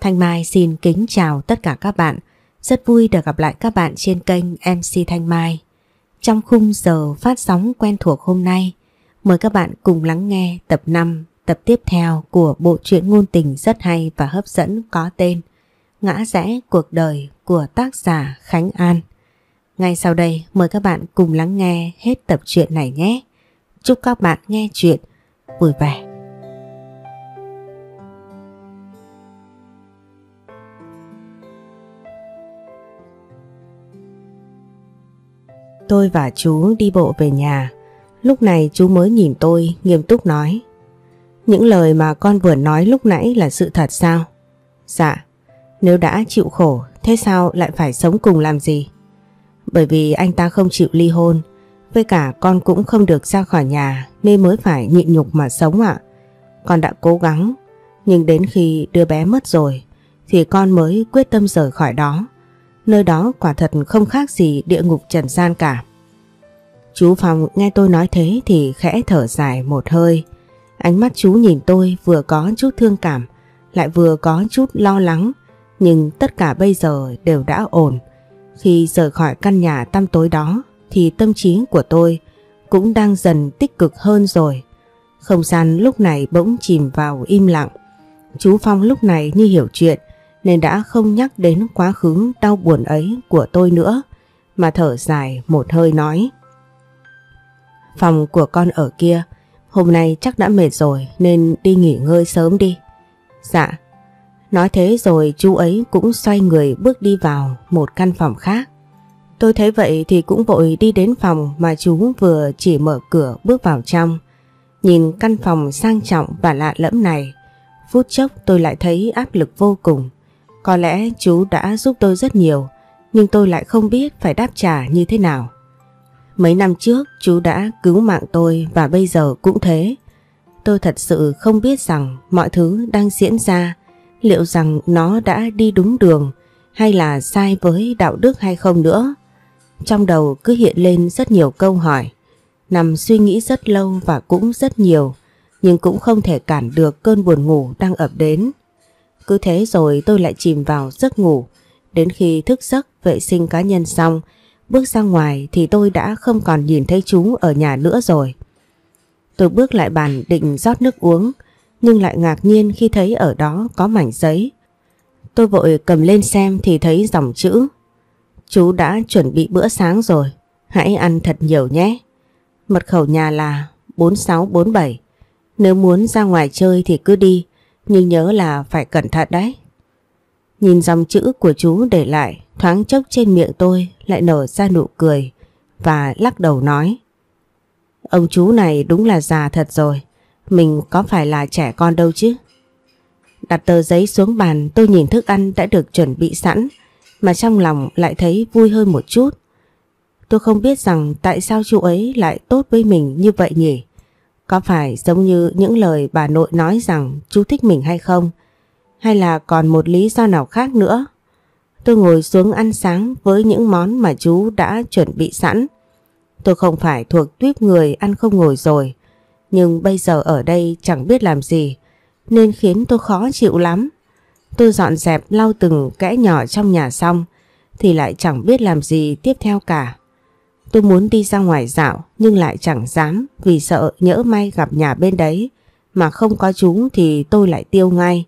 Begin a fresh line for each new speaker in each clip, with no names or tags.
Thanh Mai xin kính chào tất cả các bạn. Rất vui được gặp lại các bạn trên kênh MC Thanh Mai. Trong khung giờ phát sóng quen thuộc hôm nay, mời các bạn cùng lắng nghe tập 5, tập tiếp theo của bộ truyện ngôn tình rất hay và hấp dẫn có tên Ngã rẽ cuộc đời của tác giả Khánh An. Ngay sau đây mời các bạn cùng lắng nghe hết tập truyện này nhé. Chúc các bạn nghe chuyện vui vẻ. tôi và chú đi bộ về nhà. Lúc này chú mới nhìn tôi nghiêm túc nói. Những lời mà con vừa nói lúc nãy là sự thật sao? Dạ, nếu đã chịu khổ thế sao lại phải sống cùng làm gì? Bởi vì anh ta không chịu ly hôn, với cả con cũng không được ra khỏi nhà nên mới phải nhịn nhục mà sống ạ. Con đã cố gắng, nhưng đến khi đứa bé mất rồi thì con mới quyết tâm rời khỏi đó. Nơi đó quả thật không khác gì địa ngục trần gian cả. Chú Phong nghe tôi nói thế thì khẽ thở dài một hơi. Ánh mắt chú nhìn tôi vừa có chút thương cảm, lại vừa có chút lo lắng. Nhưng tất cả bây giờ đều đã ổn. Khi rời khỏi căn nhà tăm tối đó thì tâm trí của tôi cũng đang dần tích cực hơn rồi. Không gian lúc này bỗng chìm vào im lặng. Chú Phong lúc này như hiểu chuyện nên đã không nhắc đến quá khứ đau buồn ấy của tôi nữa mà thở dài một hơi nói. Phòng của con ở kia Hôm nay chắc đã mệt rồi Nên đi nghỉ ngơi sớm đi Dạ Nói thế rồi chú ấy cũng xoay người bước đi vào một căn phòng khác Tôi thấy vậy thì cũng vội đi đến phòng mà chú vừa chỉ mở cửa bước vào trong Nhìn căn phòng sang trọng và lạ lẫm này Phút chốc tôi lại thấy áp lực vô cùng Có lẽ chú đã giúp tôi rất nhiều Nhưng tôi lại không biết phải đáp trả như thế nào Mấy năm trước chú đã cứu mạng tôi và bây giờ cũng thế. Tôi thật sự không biết rằng mọi thứ đang diễn ra liệu rằng nó đã đi đúng đường hay là sai với đạo đức hay không nữa. Trong đầu cứ hiện lên rất nhiều câu hỏi, nằm suy nghĩ rất lâu và cũng rất nhiều, nhưng cũng không thể cản được cơn buồn ngủ đang ập đến. Cứ thế rồi tôi lại chìm vào giấc ngủ, đến khi thức giấc vệ sinh cá nhân xong, Bước ra ngoài thì tôi đã không còn nhìn thấy chú ở nhà nữa rồi. Tôi bước lại bàn định rót nước uống, nhưng lại ngạc nhiên khi thấy ở đó có mảnh giấy. Tôi vội cầm lên xem thì thấy dòng chữ. Chú đã chuẩn bị bữa sáng rồi, hãy ăn thật nhiều nhé. Mật khẩu nhà là 4647. Nếu muốn ra ngoài chơi thì cứ đi, nhưng nhớ là phải cẩn thận đấy. Nhìn dòng chữ của chú để lại, Thoáng chốc trên miệng tôi lại nở ra nụ cười và lắc đầu nói. Ông chú này đúng là già thật rồi, mình có phải là trẻ con đâu chứ. Đặt tờ giấy xuống bàn tôi nhìn thức ăn đã được chuẩn bị sẵn mà trong lòng lại thấy vui hơn một chút. Tôi không biết rằng tại sao chú ấy lại tốt với mình như vậy nhỉ. Có phải giống như những lời bà nội nói rằng chú thích mình hay không? Hay là còn một lý do nào khác nữa? Tôi ngồi xuống ăn sáng với những món mà chú đã chuẩn bị sẵn. Tôi không phải thuộc tuyếp người ăn không ngồi rồi, nhưng bây giờ ở đây chẳng biết làm gì, nên khiến tôi khó chịu lắm. Tôi dọn dẹp lau từng kẽ nhỏ trong nhà xong, thì lại chẳng biết làm gì tiếp theo cả. Tôi muốn đi ra ngoài dạo nhưng lại chẳng dám vì sợ nhỡ may gặp nhà bên đấy mà không có chúng thì tôi lại tiêu ngay.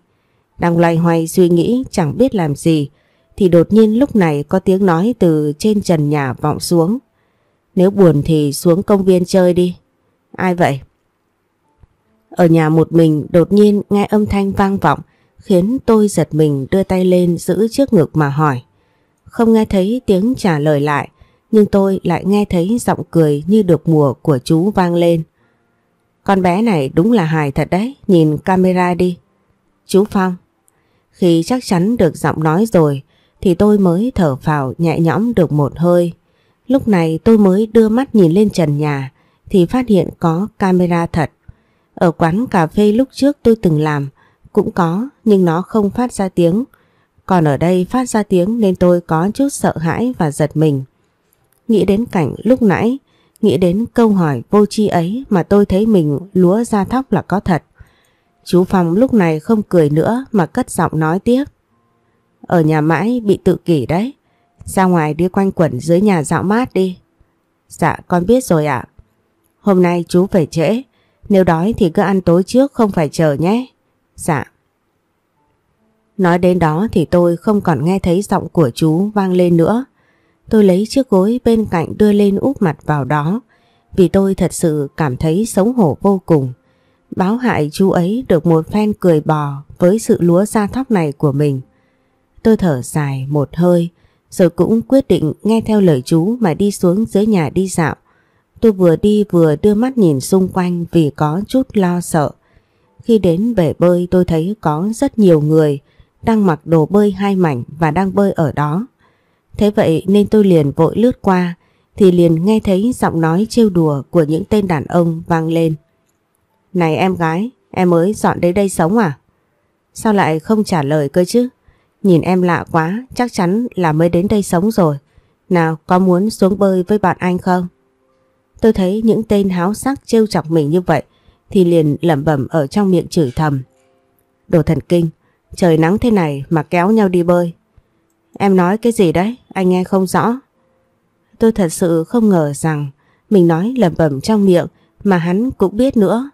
Đang loay hoay suy nghĩ chẳng biết làm gì thì đột nhiên lúc này có tiếng nói từ trên trần nhà vọng xuống. Nếu buồn thì xuống công viên chơi đi. Ai vậy? Ở nhà một mình đột nhiên nghe âm thanh vang vọng khiến tôi giật mình đưa tay lên giữ trước ngực mà hỏi. Không nghe thấy tiếng trả lời lại nhưng tôi lại nghe thấy giọng cười như được mùa của chú vang lên. Con bé này đúng là hài thật đấy, nhìn camera đi. Chú Phong. Khi chắc chắn được giọng nói rồi, thì tôi mới thở phào nhẹ nhõm được một hơi. Lúc này tôi mới đưa mắt nhìn lên trần nhà thì phát hiện có camera thật. Ở quán cà phê lúc trước tôi từng làm cũng có nhưng nó không phát ra tiếng. Còn ở đây phát ra tiếng nên tôi có chút sợ hãi và giật mình. Nghĩ đến cảnh lúc nãy, nghĩ đến câu hỏi vô tri ấy mà tôi thấy mình lúa ra thóc là có thật. Chú Phong lúc này không cười nữa mà cất giọng nói tiếp. Ở nhà mãi bị tự kỷ đấy. Ra ngoài đi quanh quẩn dưới nhà dạo mát đi. Dạ con biết rồi ạ. Hôm nay chú về trễ. Nếu đói thì cứ ăn tối trước không phải chờ nhé. Dạ. Nói đến đó thì tôi không còn nghe thấy giọng của chú vang lên nữa. Tôi lấy chiếc gối bên cạnh đưa lên úp mặt vào đó vì tôi thật sự cảm thấy xấu hổ vô cùng. Báo hại chú ấy được một phen cười bò với sự lúa da thóc này của mình. Tôi thở dài một hơi, rồi cũng quyết định nghe theo lời chú mà đi xuống dưới nhà đi dạo. Tôi vừa đi vừa đưa mắt nhìn xung quanh vì có chút lo sợ. Khi đến bể bơi tôi thấy có rất nhiều người đang mặc đồ bơi hai mảnh và đang bơi ở đó. Thế vậy nên tôi liền vội lướt qua thì liền nghe thấy giọng nói trêu đùa của những tên đàn ông vang lên. Này em gái, em mới dọn đến đây sống à? Sao lại không trả lời cơ chứ? Nhìn em lạ quá, chắc chắn là mới đến đây sống rồi. Nào, có muốn xuống bơi với bọn anh không? Tôi thấy những tên háo sắc trêu chọc mình như vậy thì liền lẩm bẩm ở trong miệng chửi thầm. Đồ thần kinh, trời nắng thế này mà kéo nhau đi bơi. Em nói cái gì đấy, anh nghe không rõ. Tôi thật sự không ngờ rằng mình nói lẩm bẩm trong miệng mà hắn cũng biết nữa.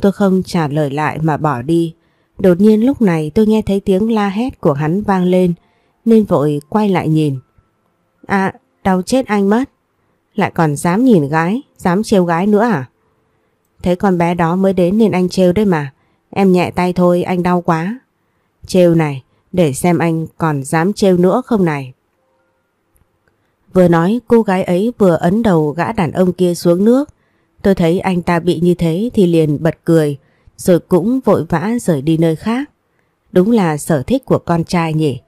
Tôi không trả lời lại mà bỏ đi. Đột nhiên lúc này tôi nghe thấy tiếng la hét của hắn vang lên nên vội quay lại nhìn. À, đau chết anh mất. Lại còn dám nhìn gái, dám trêu gái nữa à? Thấy con bé đó mới đến nên anh trêu đấy mà. Em nhẹ tay thôi, anh đau quá. Trêu này, để xem anh còn dám trêu nữa không này. Vừa nói cô gái ấy vừa ấn đầu gã đàn ông kia xuống nước. Tôi thấy anh ta bị như thế thì liền bật cười rồi cũng vội vã rời đi nơi khác. Đúng là sở thích của con trai nhỉ.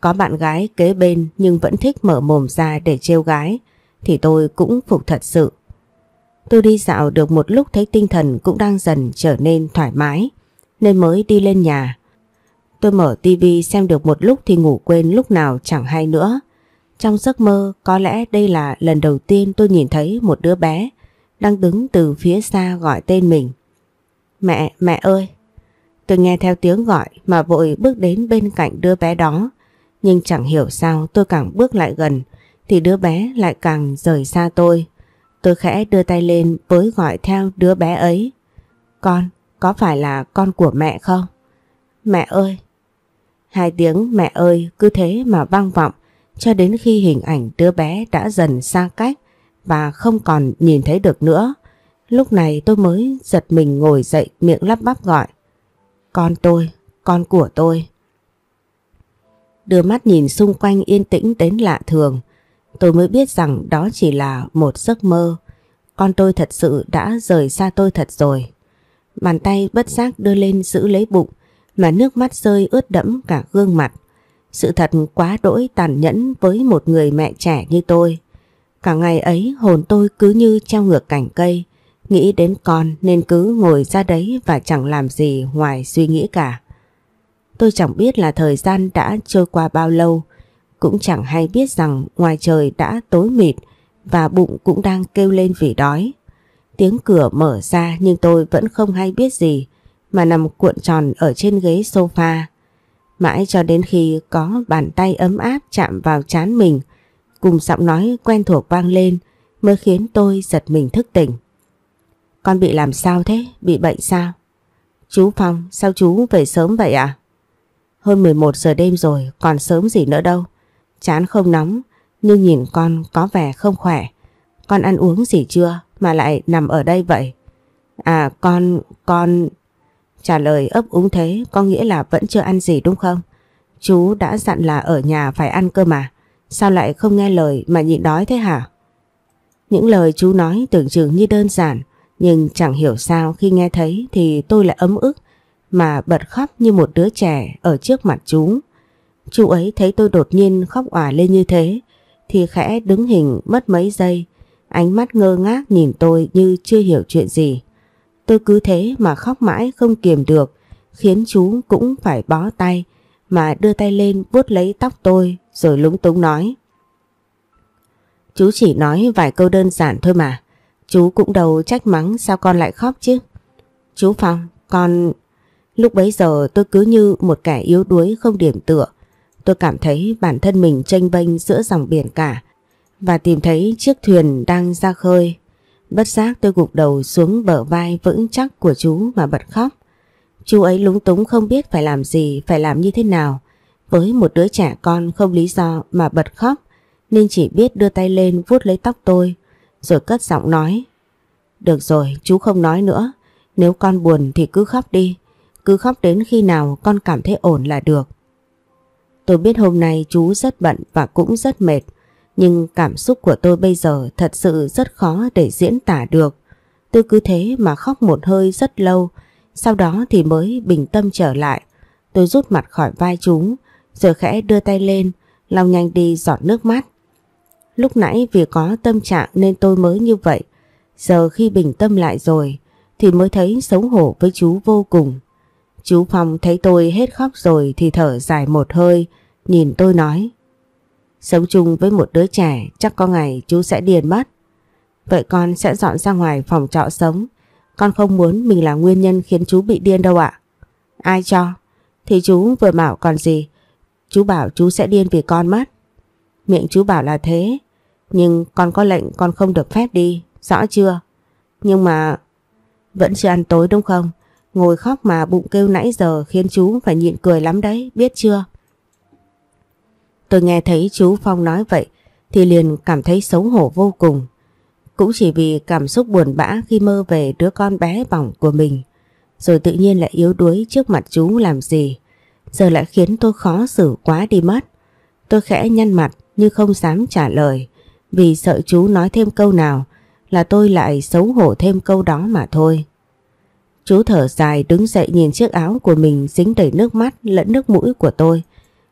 Có bạn gái kế bên nhưng vẫn thích mở mồm ra để trêu gái thì tôi cũng phục thật sự. Tôi đi dạo được một lúc thấy tinh thần cũng đang dần trở nên thoải mái nên mới đi lên nhà. Tôi mở tivi xem được một lúc thì ngủ quên lúc nào chẳng hay nữa. Trong giấc mơ có lẽ đây là lần đầu tiên tôi nhìn thấy một đứa bé đang đứng từ phía xa gọi tên mình. Mẹ, mẹ ơi! Tôi nghe theo tiếng gọi mà vội bước đến bên cạnh đứa bé đó. Nhưng chẳng hiểu sao tôi càng bước lại gần thì đứa bé lại càng rời xa tôi. Tôi khẽ đưa tay lên với gọi theo đứa bé ấy. Con, có phải là con của mẹ không? Mẹ ơi! Hai tiếng mẹ ơi cứ thế mà vang vọng cho đến khi hình ảnh đứa bé đã dần xa cách và không còn nhìn thấy được nữa. Lúc này tôi mới giật mình ngồi dậy miệng lắp bắp gọi. Con tôi, con của tôi. Đưa mắt nhìn xung quanh yên tĩnh đến lạ thường. Tôi mới biết rằng đó chỉ là một giấc mơ. Con tôi thật sự đã rời xa tôi thật rồi. Bàn tay bất giác đưa lên giữ lấy bụng mà nước mắt rơi ướt đẫm cả gương mặt. Sự thật quá đỗi tàn nhẫn với một người mẹ trẻ như tôi. Cả ngày ấy hồn tôi cứ như treo ngược cành cây, Nghĩ đến con nên cứ ngồi ra đấy và chẳng làm gì ngoài suy nghĩ cả. Tôi chẳng biết là thời gian đã trôi qua bao lâu, cũng chẳng hay biết rằng ngoài trời đã tối mịt và bụng cũng đang kêu lên vì đói. Tiếng cửa mở ra nhưng tôi vẫn không hay biết gì mà nằm cuộn tròn ở trên ghế sofa. Mãi cho đến khi có bàn tay ấm áp chạm vào chán mình cùng giọng nói quen thuộc vang lên mới khiến tôi giật mình thức tỉnh. Con bị làm sao thế? Bị bệnh sao? Chú Phong, sao chú về sớm vậy ạ? À? Hơn 11 giờ đêm rồi, còn sớm gì nữa đâu. Chán không nóng, nhưng nhìn con có vẻ không khỏe. Con ăn uống gì chưa mà lại nằm ở đây vậy? À con, con... Trả lời ấp úng thế có nghĩa là vẫn chưa ăn gì đúng không? Chú đã dặn là ở nhà phải ăn cơ mà. Sao lại không nghe lời mà nhịn đói thế hả? Những lời chú nói tưởng chừng như đơn giản nhưng chẳng hiểu sao khi nghe thấy thì tôi lại ấm ức mà bật khóc như một đứa trẻ ở trước mặt chú. Chú ấy thấy tôi đột nhiên khóc òa lên như thế thì khẽ đứng hình mất mấy giây, ánh mắt ngơ ngác nhìn tôi như chưa hiểu chuyện gì. Tôi cứ thế mà khóc mãi không kiềm được, khiến chú cũng phải bó tay mà đưa tay lên vuốt lấy tóc tôi rồi lúng túng nói. Chú chỉ nói vài câu đơn giản thôi mà. Chú cũng đầu trách mắng sao con lại khóc chứ. Chú Phong, con... Lúc bấy giờ tôi cứ như một kẻ yếu đuối không điểm tựa. Tôi cảm thấy bản thân mình tranh bênh giữa dòng biển cả và tìm thấy chiếc thuyền đang ra khơi. Bất giác tôi gục đầu xuống bờ vai vững chắc của chú mà bật khóc. Chú ấy lúng túng không biết phải làm gì, phải làm như thế nào. Với một đứa trẻ con không lý do mà bật khóc nên chỉ biết đưa tay lên vuốt lấy tóc tôi rồi cất giọng nói. Được rồi, chú không nói nữa. Nếu con buồn thì cứ khóc đi. Cứ khóc đến khi nào con cảm thấy ổn là được. Tôi biết hôm nay chú rất bận và cũng rất mệt. Nhưng cảm xúc của tôi bây giờ thật sự rất khó để diễn tả được. Tôi cứ thế mà khóc một hơi rất lâu. Sau đó thì mới bình tâm trở lại. Tôi rút mặt khỏi vai chú. Rồi khẽ đưa tay lên, lau nhanh đi giọt nước mắt. Lúc nãy vì có tâm trạng nên tôi mới như vậy. Giờ khi bình tâm lại rồi thì mới thấy xấu hổ với chú vô cùng. Chú Phong thấy tôi hết khóc rồi thì thở dài một hơi, nhìn tôi nói. Sống chung với một đứa trẻ chắc có ngày chú sẽ điền mất. Vậy con sẽ dọn ra ngoài phòng trọ sống. Con không muốn mình là nguyên nhân khiến chú bị điên đâu ạ. Ai cho? Thì chú vừa bảo còn gì. Chú bảo chú sẽ điên vì con mất. Miệng chú bảo là thế, nhưng con có lệnh con không được phép đi, rõ chưa? Nhưng mà... Vẫn chưa ăn tối đúng không? Ngồi khóc mà bụng kêu nãy giờ khiến chú phải nhịn cười lắm đấy, biết chưa? Tôi nghe thấy chú Phong nói vậy thì liền cảm thấy xấu hổ vô cùng. Cũng chỉ vì cảm xúc buồn bã khi mơ về đứa con bé bỏng của mình. Rồi tự nhiên lại yếu đuối trước mặt chú làm gì. Giờ lại khiến tôi khó xử quá đi mất. Tôi khẽ nhăn mặt như không dám trả lời. Vì sợ chú nói thêm câu nào là tôi lại xấu hổ thêm câu đó mà thôi. Chú thở dài đứng dậy nhìn chiếc áo của mình dính đầy nước mắt lẫn nước mũi của tôi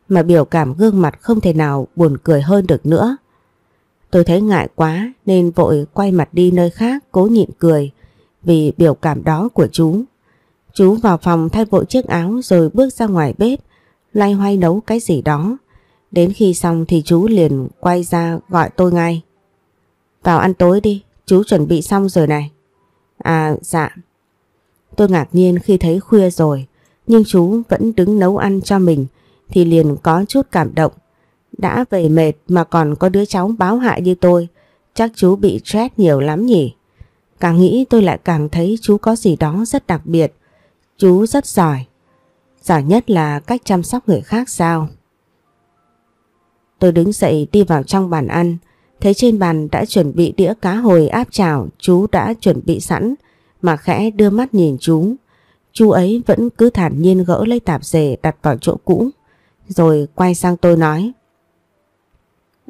mà biểu cảm gương mặt không thể nào buồn cười hơn được nữa. Tôi thấy ngại quá nên vội quay mặt đi nơi khác cố nhịn cười vì biểu cảm đó của chú. Chú vào phòng thay bộ chiếc áo rồi bước ra ngoài bếp, loay hoay nấu cái gì đó. Đến khi xong thì chú liền quay ra gọi tôi ngay. Vào ăn tối đi, chú chuẩn bị xong rồi này. À dạ. Tôi ngạc nhiên khi thấy khuya rồi, nhưng chú vẫn đứng nấu ăn cho mình thì liền có chút cảm động. Đã về mệt mà còn có đứa cháu báo hại như tôi, chắc chú bị stress nhiều lắm nhỉ. Càng nghĩ tôi lại càng thấy chú có gì đó rất đặc biệt. Chú rất giỏi. Giỏi nhất là cách chăm sóc người khác sao? Tôi đứng dậy đi vào trong bàn ăn, thấy trên bàn đã chuẩn bị đĩa cá hồi áp chảo chú đã chuẩn bị sẵn mà khẽ đưa mắt nhìn chú. Chú ấy vẫn cứ thản nhiên gỡ lấy tạp dề đặt vào chỗ cũ, rồi quay sang tôi nói.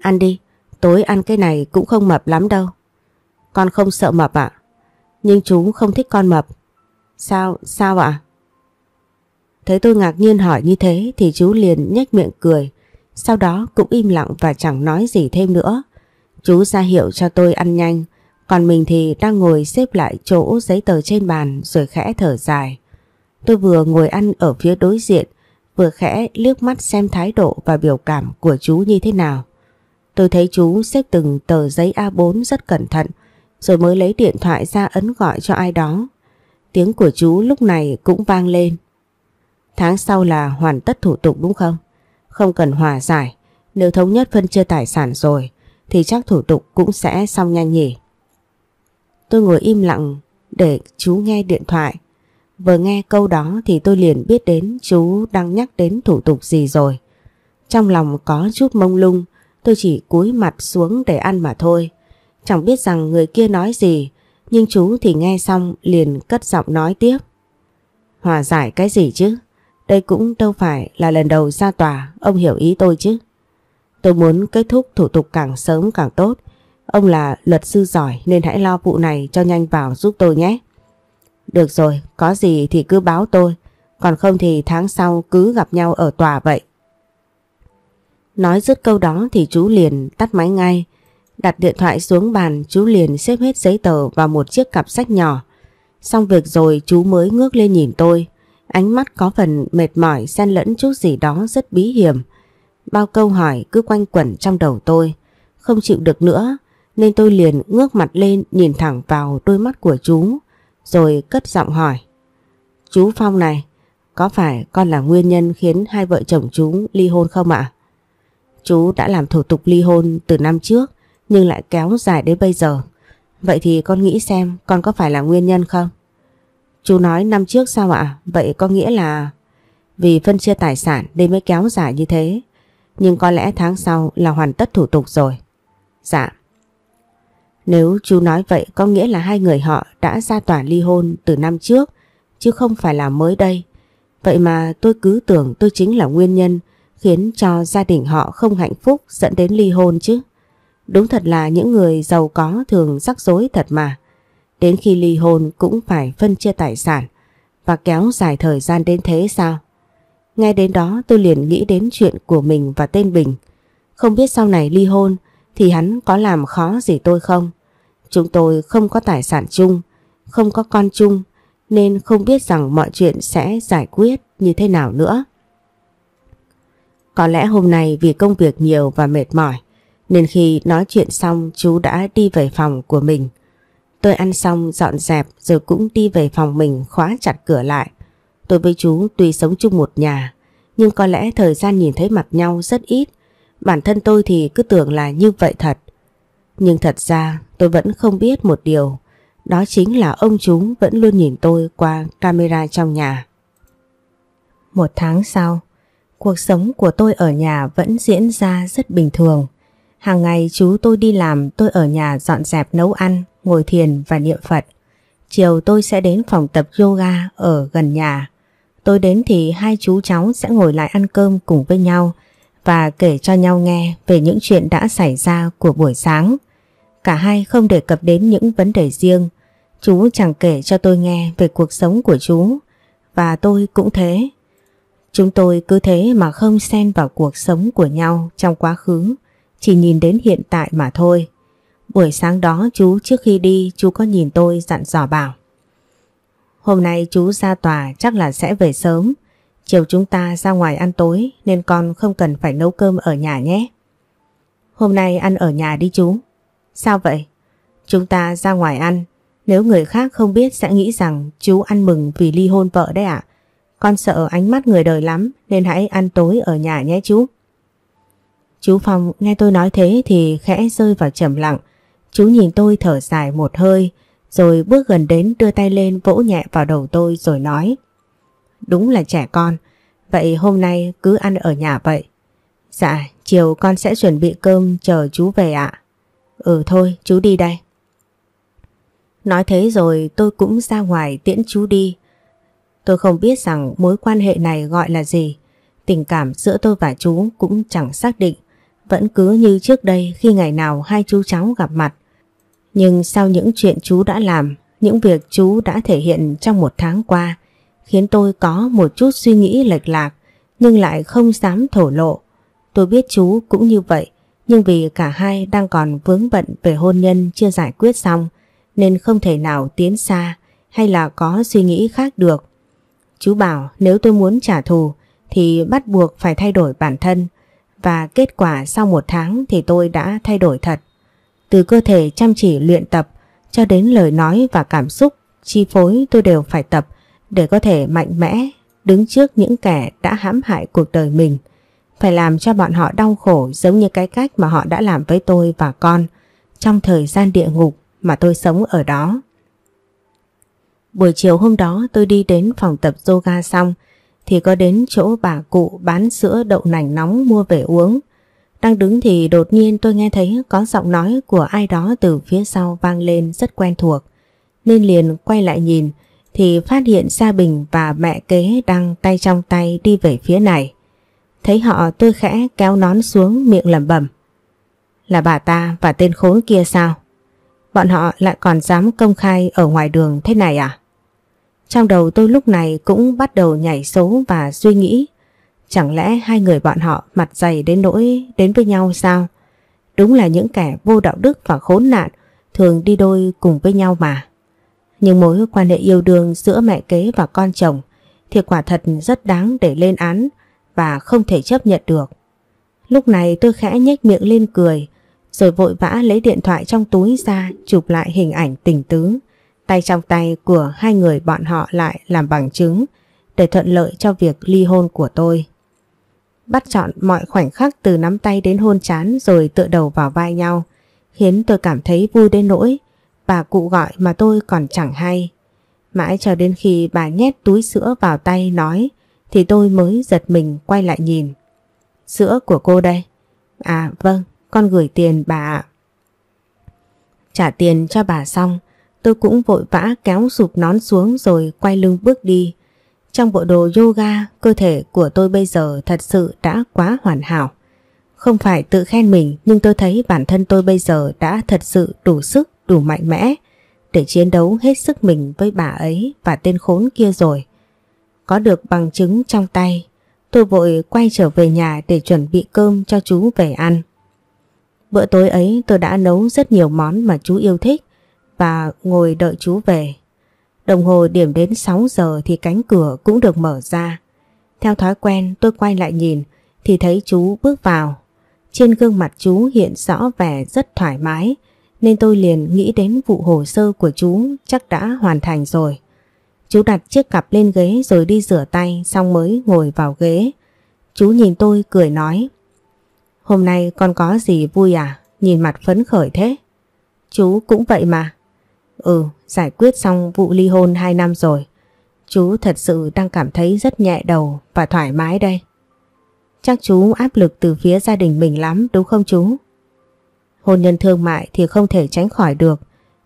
Ăn đi, tối ăn cái này cũng không mập lắm đâu. Con không sợ mập ạ. Nhưng chú không thích con mập. Sao, sao ạ? Thấy tôi ngạc nhiên hỏi như thế thì chú liền nhếch miệng cười sau đó cũng im lặng và chẳng nói gì thêm nữa. Chú ra hiệu cho tôi ăn nhanh, còn mình thì đang ngồi xếp lại chỗ giấy tờ trên bàn rồi khẽ thở dài. Tôi vừa ngồi ăn ở phía đối diện, vừa khẽ liếc mắt xem thái độ và biểu cảm của chú như thế nào. Tôi thấy chú xếp từng tờ giấy A4 rất cẩn thận, rồi mới lấy điện thoại ra ấn gọi cho ai đó. Tiếng của chú lúc này cũng vang lên. Tháng sau là hoàn tất thủ tục đúng không? không cần hòa giải. Nếu thống nhất phân chia tài sản rồi thì chắc thủ tục cũng sẽ xong nhanh nhỉ. Tôi ngồi im lặng để chú nghe điện thoại. Vừa nghe câu đó thì tôi liền biết đến chú đang nhắc đến thủ tục gì rồi. Trong lòng có chút mông lung, tôi chỉ cúi mặt xuống để ăn mà thôi. Chẳng biết rằng người kia nói gì, nhưng chú thì nghe xong liền cất giọng nói tiếp. Hòa giải cái gì chứ? Đây cũng đâu phải là lần đầu ra tòa, ông hiểu ý tôi chứ. Tôi muốn kết thúc thủ tục càng sớm càng tốt. Ông là luật sư giỏi nên hãy lo vụ này cho nhanh vào giúp tôi nhé. Được rồi, có gì thì cứ báo tôi, còn không thì tháng sau cứ gặp nhau ở tòa vậy. Nói dứt câu đó thì chú liền tắt máy ngay. Đặt điện thoại xuống bàn chú liền xếp hết giấy tờ vào một chiếc cặp sách nhỏ. Xong việc rồi chú mới ngước lên nhìn tôi. Ánh mắt có phần mệt mỏi xen lẫn chút gì đó rất bí hiểm. Bao câu hỏi cứ quanh quẩn trong đầu tôi. Không chịu được nữa nên tôi liền ngước mặt lên nhìn thẳng vào đôi mắt của chú rồi cất giọng hỏi. Chú Phong này, có phải con là nguyên nhân khiến hai vợ chồng chú ly hôn không ạ? Chú đã làm thủ tục ly hôn từ năm trước nhưng lại kéo dài đến bây giờ. Vậy thì con nghĩ xem con có phải là nguyên nhân không? Chú nói năm trước sao ạ? Vậy có nghĩa là... Vì phân chia tài sản nên mới kéo dài như thế. Nhưng có lẽ tháng sau là hoàn tất thủ tục rồi. Dạ. Nếu chú nói vậy có nghĩa là hai người họ đã ra tòa ly hôn từ năm trước chứ không phải là mới đây. Vậy mà tôi cứ tưởng tôi chính là nguyên nhân khiến cho gia đình họ không hạnh phúc dẫn đến ly hôn chứ. Đúng thật là những người giàu có thường rắc rối thật mà. Đến khi ly hôn cũng phải phân chia tài sản và kéo dài thời gian đến thế sao? Ngay đến đó tôi liền nghĩ đến chuyện của mình và tên Bình. Không biết sau này ly hôn thì hắn có làm khó gì tôi không? Chúng tôi không có tài sản chung, không có con chung nên không biết rằng mọi chuyện sẽ giải quyết như thế nào nữa. Có lẽ hôm nay vì công việc nhiều và mệt mỏi nên khi nói chuyện xong chú đã đi về phòng của mình. Tôi ăn xong dọn dẹp rồi cũng đi về phòng mình khóa chặt cửa lại. Tôi với chú tuy sống chung một nhà, nhưng có lẽ thời gian nhìn thấy mặt nhau rất ít. Bản thân tôi thì cứ tưởng là như vậy thật. Nhưng thật ra tôi vẫn không biết một điều, đó chính là ông chú vẫn luôn nhìn tôi qua camera trong nhà. Một tháng sau, cuộc sống của tôi ở nhà vẫn diễn ra rất bình thường. Hàng ngày chú tôi đi làm tôi ở nhà dọn dẹp nấu ăn ngồi thiền và niệm Phật. Chiều tôi sẽ đến phòng tập yoga ở gần nhà. Tôi đến thì hai chú cháu sẽ ngồi lại ăn cơm cùng với nhau và kể cho nhau nghe về những chuyện đã xảy ra của buổi sáng. Cả hai không đề cập đến những vấn đề riêng. Chú chẳng kể cho tôi nghe về cuộc sống của chú và tôi cũng thế. Chúng tôi cứ thế mà không xen vào cuộc sống của nhau trong quá khứ, chỉ nhìn đến hiện tại mà thôi. Buổi sáng đó chú trước khi đi chú có nhìn tôi dặn dò bảo. Hôm nay chú ra tòa chắc là sẽ về sớm. Chiều chúng ta ra ngoài ăn tối nên con không cần phải nấu cơm ở nhà nhé. Hôm nay ăn ở nhà đi chú. Sao vậy? Chúng ta ra ngoài ăn. Nếu người khác không biết sẽ nghĩ rằng chú ăn mừng vì ly hôn vợ đấy ạ. Con sợ ánh mắt người đời lắm nên hãy ăn tối ở nhà nhé chú. Chú Phong nghe tôi nói thế thì khẽ rơi vào trầm lặng Chú nhìn tôi thở dài một hơi, rồi bước gần đến đưa tay lên vỗ nhẹ vào đầu tôi rồi nói. Đúng là trẻ con, vậy hôm nay cứ ăn ở nhà vậy. Dạ, chiều con sẽ chuẩn bị cơm chờ chú về ạ. À. Ừ thôi, chú đi đây. Nói thế rồi tôi cũng ra ngoài tiễn chú đi. Tôi không biết rằng mối quan hệ này gọi là gì. Tình cảm giữa tôi và chú cũng chẳng xác định. Vẫn cứ như trước đây khi ngày nào hai chú cháu gặp mặt. Nhưng sau những chuyện chú đã làm, những việc chú đã thể hiện trong một tháng qua, khiến tôi có một chút suy nghĩ lệch lạc, nhưng lại không dám thổ lộ. Tôi biết chú cũng như vậy, nhưng vì cả hai đang còn vướng bận về hôn nhân chưa giải quyết xong, nên không thể nào tiến xa hay là có suy nghĩ khác được. Chú bảo nếu tôi muốn trả thù thì bắt buộc phải thay đổi bản thân, và kết quả sau một tháng thì tôi đã thay đổi thật. Từ cơ thể chăm chỉ luyện tập cho đến lời nói và cảm xúc chi phối tôi đều phải tập để có thể mạnh mẽ đứng trước những kẻ đã hãm hại cuộc đời mình. Phải làm cho bọn họ đau khổ giống như cái cách mà họ đã làm với tôi và con trong thời gian địa ngục mà tôi sống ở đó. Buổi chiều hôm đó tôi đi đến phòng tập yoga xong thì có đến chỗ bà cụ bán sữa đậu nành nóng mua về uống. Đang đứng thì đột nhiên tôi nghe thấy có giọng nói của ai đó từ phía sau vang lên rất quen thuộc. Nên liền quay lại nhìn thì phát hiện Sa Bình và mẹ kế đang tay trong tay đi về phía này. Thấy họ tôi khẽ kéo nón xuống miệng lẩm bẩm. Là bà ta và tên khốn kia sao? Bọn họ lại còn dám công khai ở ngoài đường thế này à? Trong đầu tôi lúc này cũng bắt đầu nhảy số và suy nghĩ Chẳng lẽ hai người bọn họ mặt dày đến nỗi đến với nhau sao? Đúng là những kẻ vô đạo đức và khốn nạn thường đi đôi cùng với nhau mà. Nhưng mối quan hệ yêu đương giữa mẹ kế và con chồng thì quả thật rất đáng để lên án và không thể chấp nhận được. Lúc này tôi khẽ nhếch miệng lên cười rồi vội vã lấy điện thoại trong túi ra chụp lại hình ảnh tình tứ tay trong tay của hai người bọn họ lại làm bằng chứng để thuận lợi cho việc ly hôn của tôi bắt chọn mọi khoảnh khắc từ nắm tay đến hôn chán rồi tựa đầu vào vai nhau, khiến tôi cảm thấy vui đến nỗi, bà cụ gọi mà tôi còn chẳng hay. Mãi cho đến khi bà nhét túi sữa vào tay nói thì tôi mới giật mình quay lại nhìn. Sữa của cô đây. À vâng, con gửi tiền bà ạ. Trả tiền cho bà xong, tôi cũng vội vã kéo sụp nón xuống rồi quay lưng bước đi. Trong bộ đồ yoga, cơ thể của tôi bây giờ thật sự đã quá hoàn hảo. Không phải tự khen mình nhưng tôi thấy bản thân tôi bây giờ đã thật sự đủ sức, đủ mạnh mẽ để chiến đấu hết sức mình với bà ấy và tên khốn kia rồi. Có được bằng chứng trong tay, tôi vội quay trở về nhà để chuẩn bị cơm cho chú về ăn. Bữa tối ấy tôi đã nấu rất nhiều món mà chú yêu thích và ngồi đợi chú về. Đồng hồ điểm đến 6 giờ thì cánh cửa cũng được mở ra. Theo thói quen tôi quay lại nhìn thì thấy chú bước vào. Trên gương mặt chú hiện rõ vẻ rất thoải mái nên tôi liền nghĩ đến vụ hồ sơ của chú chắc đã hoàn thành rồi. Chú đặt chiếc cặp lên ghế rồi đi rửa tay xong mới ngồi vào ghế. Chú nhìn tôi cười nói Hôm nay con có gì vui à? Nhìn mặt phấn khởi thế. Chú cũng vậy mà. Ừ, giải quyết xong vụ ly hôn 2 năm rồi. Chú thật sự đang cảm thấy rất nhẹ đầu và thoải mái đây. Chắc chú áp lực từ phía gia đình mình lắm đúng không chú? Hôn nhân thương mại thì không thể tránh khỏi được.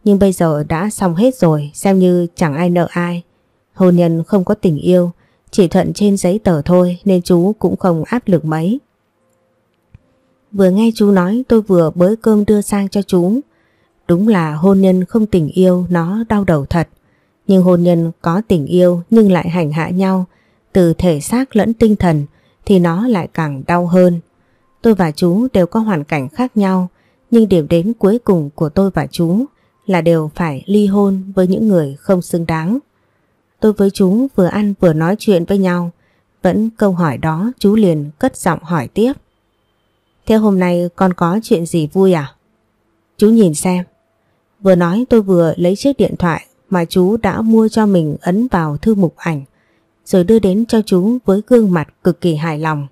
Nhưng bây giờ đã xong hết rồi, xem như chẳng ai nợ ai. Hôn nhân không có tình yêu, chỉ thuận trên giấy tờ thôi nên chú cũng không áp lực mấy. Vừa nghe chú nói tôi vừa bới cơm đưa sang cho chú. Chú Đúng là hôn nhân không tình yêu nó đau đầu thật. Nhưng hôn nhân có tình yêu nhưng lại hành hạ nhau từ thể xác lẫn tinh thần thì nó lại càng đau hơn. Tôi và chú đều có hoàn cảnh khác nhau nhưng điểm đến cuối cùng của tôi và chú là đều phải ly hôn với những người không xứng đáng. Tôi với chú vừa ăn vừa nói chuyện với nhau vẫn câu hỏi đó chú liền cất giọng hỏi tiếp. Thế hôm nay con có chuyện gì vui à? Chú nhìn xem Vừa nói tôi vừa lấy chiếc điện thoại mà chú đã mua cho mình ấn vào thư mục ảnh rồi đưa đến cho chú với gương mặt cực kỳ hài lòng.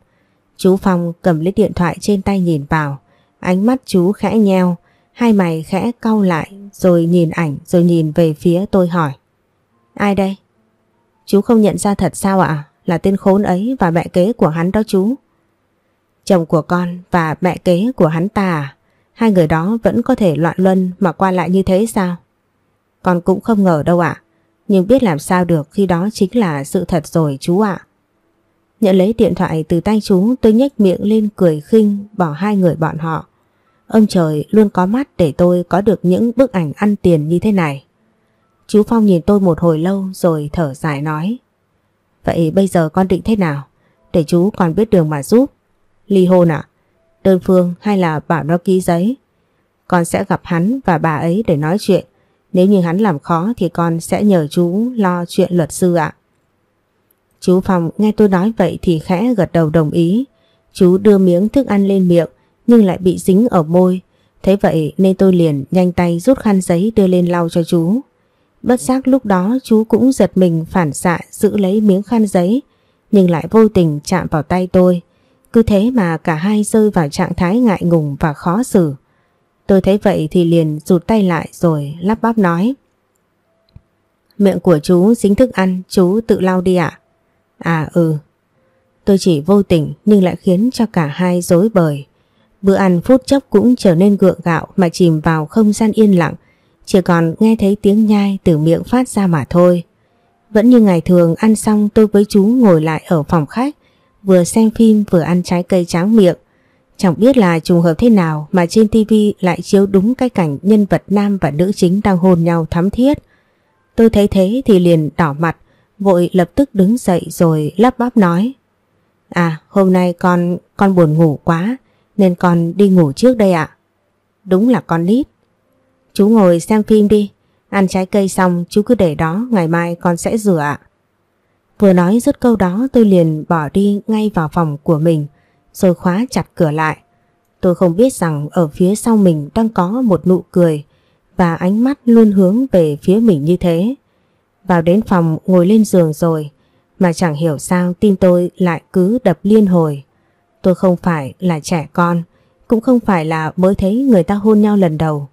Chú Phong cầm lấy điện thoại trên tay nhìn vào, ánh mắt chú khẽ nheo, hai mày khẽ cau lại rồi nhìn ảnh rồi nhìn về phía tôi hỏi. Ai đây? Chú không nhận ra thật sao ạ? Là tên khốn ấy và mẹ kế của hắn đó chú. Chồng của con và mẹ kế của hắn ta à? Hai người đó vẫn có thể loạn luân mà qua lại như thế sao? Con cũng không ngờ đâu ạ. Nhưng biết làm sao được khi đó chính là sự thật rồi chú ạ. Nhận lấy điện thoại từ tay chú tôi nhếch miệng lên cười khinh bỏ hai người bọn họ. Ông trời luôn có mắt để tôi có được những bức ảnh ăn tiền như thế này. Chú Phong nhìn tôi một hồi lâu rồi thở dài nói. Vậy bây giờ con định thế nào? Để chú còn biết đường mà giúp. Ly hôn à? đơn phương hay là bảo nó ký giấy. Con sẽ gặp hắn và bà ấy để nói chuyện. Nếu như hắn làm khó thì con sẽ nhờ chú lo chuyện luật sư ạ. Chú Phong nghe tôi nói vậy thì khẽ gật đầu đồng ý. Chú đưa miếng thức ăn lên miệng nhưng lại bị dính ở môi. Thế vậy nên tôi liền nhanh tay rút khăn giấy đưa lên lau cho chú. Bất giác lúc đó chú cũng giật mình phản xạ giữ lấy miếng khăn giấy nhưng lại vô tình chạm vào tay tôi. Cứ thế mà cả hai rơi vào trạng thái ngại ngùng và khó xử. Tôi thấy vậy thì liền rụt tay lại rồi lắp bắp nói. Miệng của chú dính thức ăn, chú tự lau đi ạ. À? à ừ. Tôi chỉ vô tình nhưng lại khiến cho cả hai dối bời. Bữa ăn phút chốc cũng trở nên gượng gạo mà chìm vào không gian yên lặng, chỉ còn nghe thấy tiếng nhai từ miệng phát ra mà thôi. Vẫn như ngày thường ăn xong tôi với chú ngồi lại ở phòng khách, vừa xem phim vừa ăn trái cây tráng miệng. Chẳng biết là trùng hợp thế nào mà trên tivi lại chiếu đúng cái cảnh nhân vật nam và nữ chính đang hôn nhau thắm thiết. Tôi thấy thế thì liền đỏ mặt, vội lập tức đứng dậy rồi lắp bắp nói. À, hôm nay con, con buồn ngủ quá, nên con đi ngủ trước đây ạ. Đúng là con nít. Chú ngồi xem phim đi, ăn trái cây xong chú cứ để đó, ngày mai con sẽ rửa ạ. Vừa nói dứt câu đó tôi liền bỏ đi ngay vào phòng của mình rồi khóa chặt cửa lại. Tôi không biết rằng ở phía sau mình đang có một nụ cười và ánh mắt luôn hướng về phía mình như thế. Vào đến phòng ngồi lên giường rồi mà chẳng hiểu sao tim tôi lại cứ đập liên hồi. Tôi không phải là trẻ con, cũng không phải là mới thấy người ta hôn nhau lần đầu,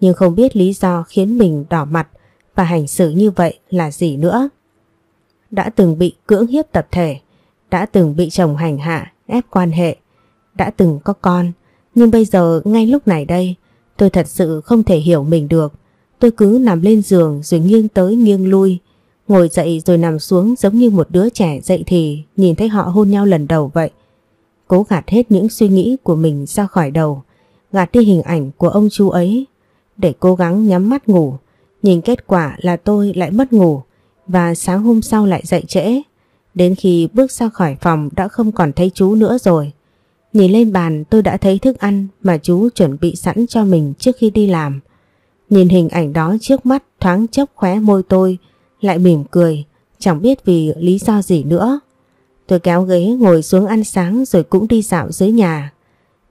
nhưng không biết lý do khiến mình đỏ mặt và hành xử như vậy là gì nữa đã từng bị cưỡng hiếp tập thể, đã từng bị chồng hành hạ, ép quan hệ, đã từng có con. Nhưng bây giờ ngay lúc này đây, tôi thật sự không thể hiểu mình được. Tôi cứ nằm lên giường rồi nghiêng tới nghiêng lui, ngồi dậy rồi nằm xuống giống như một đứa trẻ dậy thì nhìn thấy họ hôn nhau lần đầu vậy. Cố gạt hết những suy nghĩ của mình ra khỏi đầu, gạt đi hình ảnh của ông chú ấy, để cố gắng nhắm mắt ngủ. Nhìn kết quả là tôi lại mất ngủ, và sáng hôm sau lại dậy trễ. Đến khi bước ra khỏi phòng đã không còn thấy chú nữa rồi. Nhìn lên bàn tôi đã thấy thức ăn mà chú chuẩn bị sẵn cho mình trước khi đi làm. Nhìn hình ảnh đó trước mắt thoáng chốc khóe môi tôi, lại mỉm cười, chẳng biết vì lý do gì nữa. Tôi kéo ghế ngồi xuống ăn sáng rồi cũng đi dạo dưới nhà.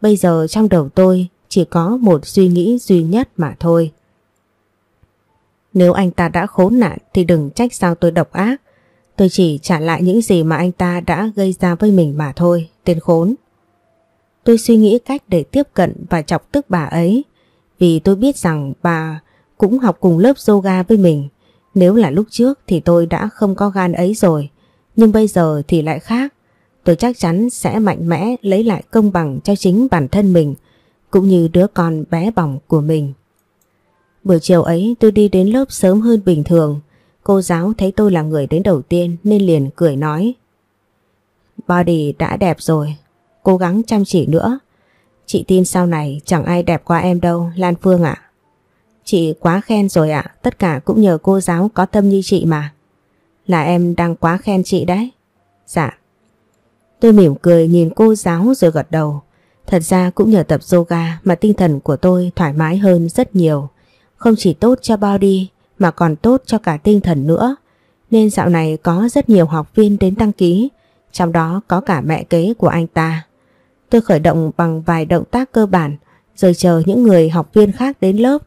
Bây giờ trong đầu tôi chỉ có một suy nghĩ duy nhất mà thôi. Nếu anh ta đã khốn nạn thì đừng trách sao tôi độc ác. Tôi chỉ trả lại những gì mà anh ta đã gây ra với mình mà thôi, tên khốn. Tôi suy nghĩ cách để tiếp cận và chọc tức bà ấy vì tôi biết rằng bà cũng học cùng lớp yoga với mình. Nếu là lúc trước thì tôi đã không có gan ấy rồi, nhưng bây giờ thì lại khác. Tôi chắc chắn sẽ mạnh mẽ lấy lại công bằng cho chính bản thân mình cũng như đứa con bé bỏng của mình. Buổi chiều ấy tôi đi đến lớp sớm hơn bình thường. Cô giáo thấy tôi là người đến đầu tiên nên liền cười nói. Body đã đẹp rồi, cố gắng chăm chỉ nữa. Chị tin sau này chẳng ai đẹp qua em đâu, Lan Phương ạ. Chị quá khen rồi ạ, tất cả cũng nhờ cô giáo có tâm như chị mà. Là em đang quá khen chị đấy. Dạ. Tôi mỉm cười nhìn cô giáo rồi gật đầu. Thật ra cũng nhờ tập yoga mà tinh thần của tôi thoải mái hơn rất nhiều không chỉ tốt cho body mà còn tốt cho cả tinh thần nữa. Nên dạo này có rất nhiều học viên đến đăng ký, trong đó có cả mẹ kế của anh ta. Tôi khởi động bằng vài động tác cơ bản rồi chờ những người học viên khác đến lớp.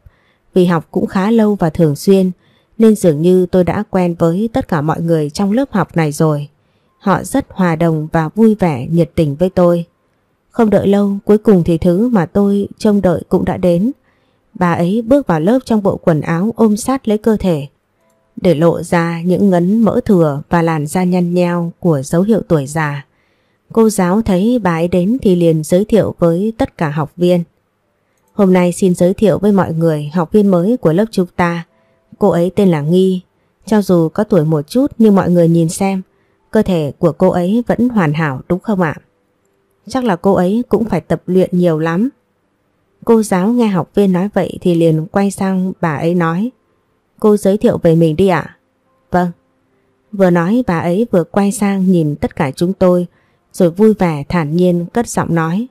Vì học cũng khá lâu và thường xuyên nên dường như tôi đã quen với tất cả mọi người trong lớp học này rồi. Họ rất hòa đồng và vui vẻ, nhiệt tình với tôi. Không đợi lâu, cuối cùng thì thứ mà tôi trông đợi cũng đã đến. Bà ấy bước vào lớp trong bộ quần áo ôm sát lấy cơ thể, để lộ ra những ngấn mỡ thừa và làn da nhăn nheo của dấu hiệu tuổi già. Cô giáo thấy bà ấy đến thì liền giới thiệu với tất cả học viên. Hôm nay xin giới thiệu với mọi người học viên mới của lớp chúng ta. Cô ấy tên là Nghi. Cho dù có tuổi một chút nhưng mọi người nhìn xem, cơ thể của cô ấy vẫn hoàn hảo đúng không ạ? Chắc là cô ấy cũng phải tập luyện nhiều lắm Cô giáo nghe học viên nói vậy thì liền quay sang bà ấy nói Cô giới thiệu về mình đi ạ Vâng Vừa nói bà ấy vừa quay sang nhìn tất cả chúng tôi Rồi vui vẻ thản nhiên cất giọng nói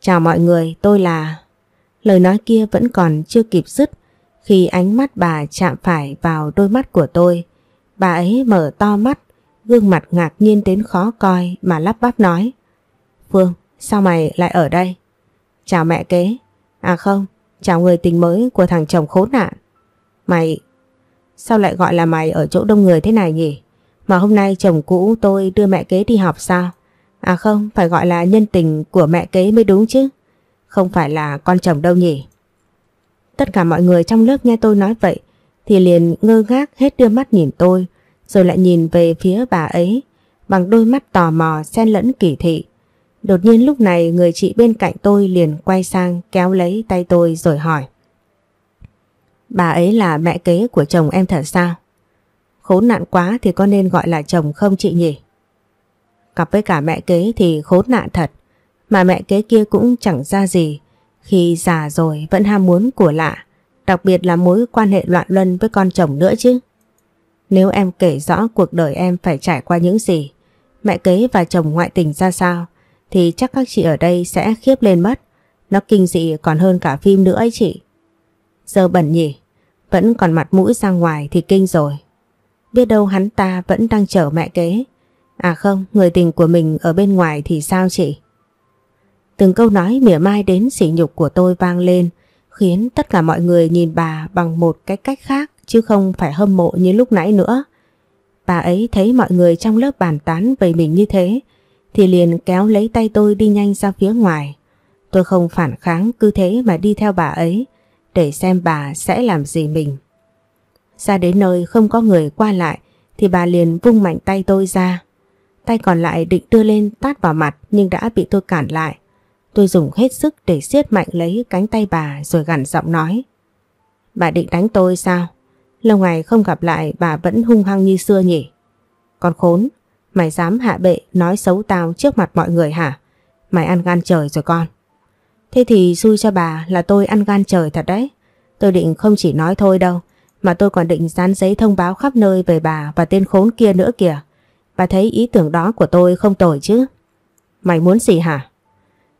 Chào mọi người tôi là Lời nói kia vẫn còn chưa kịp dứt Khi ánh mắt bà chạm phải vào đôi mắt của tôi Bà ấy mở to mắt Gương mặt ngạc nhiên đến khó coi mà lắp bắp nói Phương sao mày lại ở đây? Chào mẹ kế À không, chào người tình mới của thằng chồng khốn nạn. Mày, sao lại gọi là mày ở chỗ đông người thế này nhỉ? Mà hôm nay chồng cũ tôi đưa mẹ kế đi học sao? À không, phải gọi là nhân tình của mẹ kế mới đúng chứ. Không phải là con chồng đâu nhỉ? Tất cả mọi người trong lớp nghe tôi nói vậy thì liền ngơ ngác hết đưa mắt nhìn tôi rồi lại nhìn về phía bà ấy bằng đôi mắt tò mò xen lẫn kỳ thị. Đột nhiên lúc này người chị bên cạnh tôi liền quay sang kéo lấy tay tôi rồi hỏi. Bà ấy là mẹ kế của chồng em thật sao? Khốn nạn quá thì có nên gọi là chồng không chị nhỉ? Cặp với cả mẹ kế thì khốn nạn thật, mà mẹ kế kia cũng chẳng ra gì, khi già rồi vẫn ham muốn của lạ, đặc biệt là mối quan hệ loạn luân với con chồng nữa chứ. Nếu em kể rõ cuộc đời em phải trải qua những gì, mẹ kế và chồng ngoại tình ra sao, thì chắc các chị ở đây sẽ khiếp lên mất. Nó kinh dị còn hơn cả phim nữa ấy chị. Giờ bẩn nhỉ, vẫn còn mặt mũi ra ngoài thì kinh rồi. Biết đâu hắn ta vẫn đang chở mẹ kế. À không, người tình của mình ở bên ngoài thì sao chị? Từng câu nói mỉa mai đến sỉ nhục của tôi vang lên khiến tất cả mọi người nhìn bà bằng một cái cách khác chứ không phải hâm mộ như lúc nãy nữa. Bà ấy thấy mọi người trong lớp bàn tán về mình như thế thì liền kéo lấy tay tôi đi nhanh ra phía ngoài. Tôi không phản kháng cứ thế mà đi theo bà ấy để xem bà sẽ làm gì mình. Ra đến nơi không có người qua lại thì bà liền vung mạnh tay tôi ra. Tay còn lại định đưa lên tát vào mặt nhưng đã bị tôi cản lại. Tôi dùng hết sức để siết mạnh lấy cánh tay bà rồi gằn giọng nói. Bà định đánh tôi sao? Lâu ngày không gặp lại bà vẫn hung hăng như xưa nhỉ? Con khốn, Mày dám hạ bệ nói xấu tao trước mặt mọi người hả? Mày ăn gan trời rồi con. Thế thì xui cho bà là tôi ăn gan trời thật đấy. Tôi định không chỉ nói thôi đâu, mà tôi còn định dán giấy thông báo khắp nơi về bà và tên khốn kia nữa kìa. Bà thấy ý tưởng đó của tôi không tồi chứ. Mày muốn gì hả?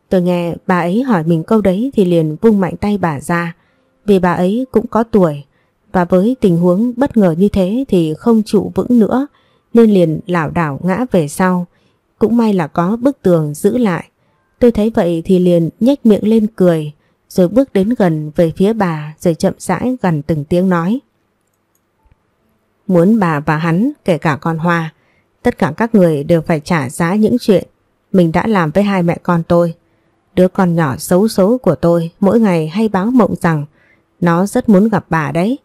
Tôi nghe bà ấy hỏi mình câu đấy thì liền vung mạnh tay bà ra. Vì bà ấy cũng có tuổi và với tình huống bất ngờ như thế thì không trụ vững nữa nên liền lảo đảo ngã về sau. Cũng may là có bức tường giữ lại. Tôi thấy vậy thì liền nhếch miệng lên cười, rồi bước đến gần về phía bà rồi chậm rãi gần từng tiếng nói. Muốn bà và hắn, kể cả con Hoa, tất cả các người đều phải trả giá những chuyện mình đã làm với hai mẹ con tôi. Đứa con nhỏ xấu số của tôi mỗi ngày hay báo mộng rằng nó rất muốn gặp bà đấy.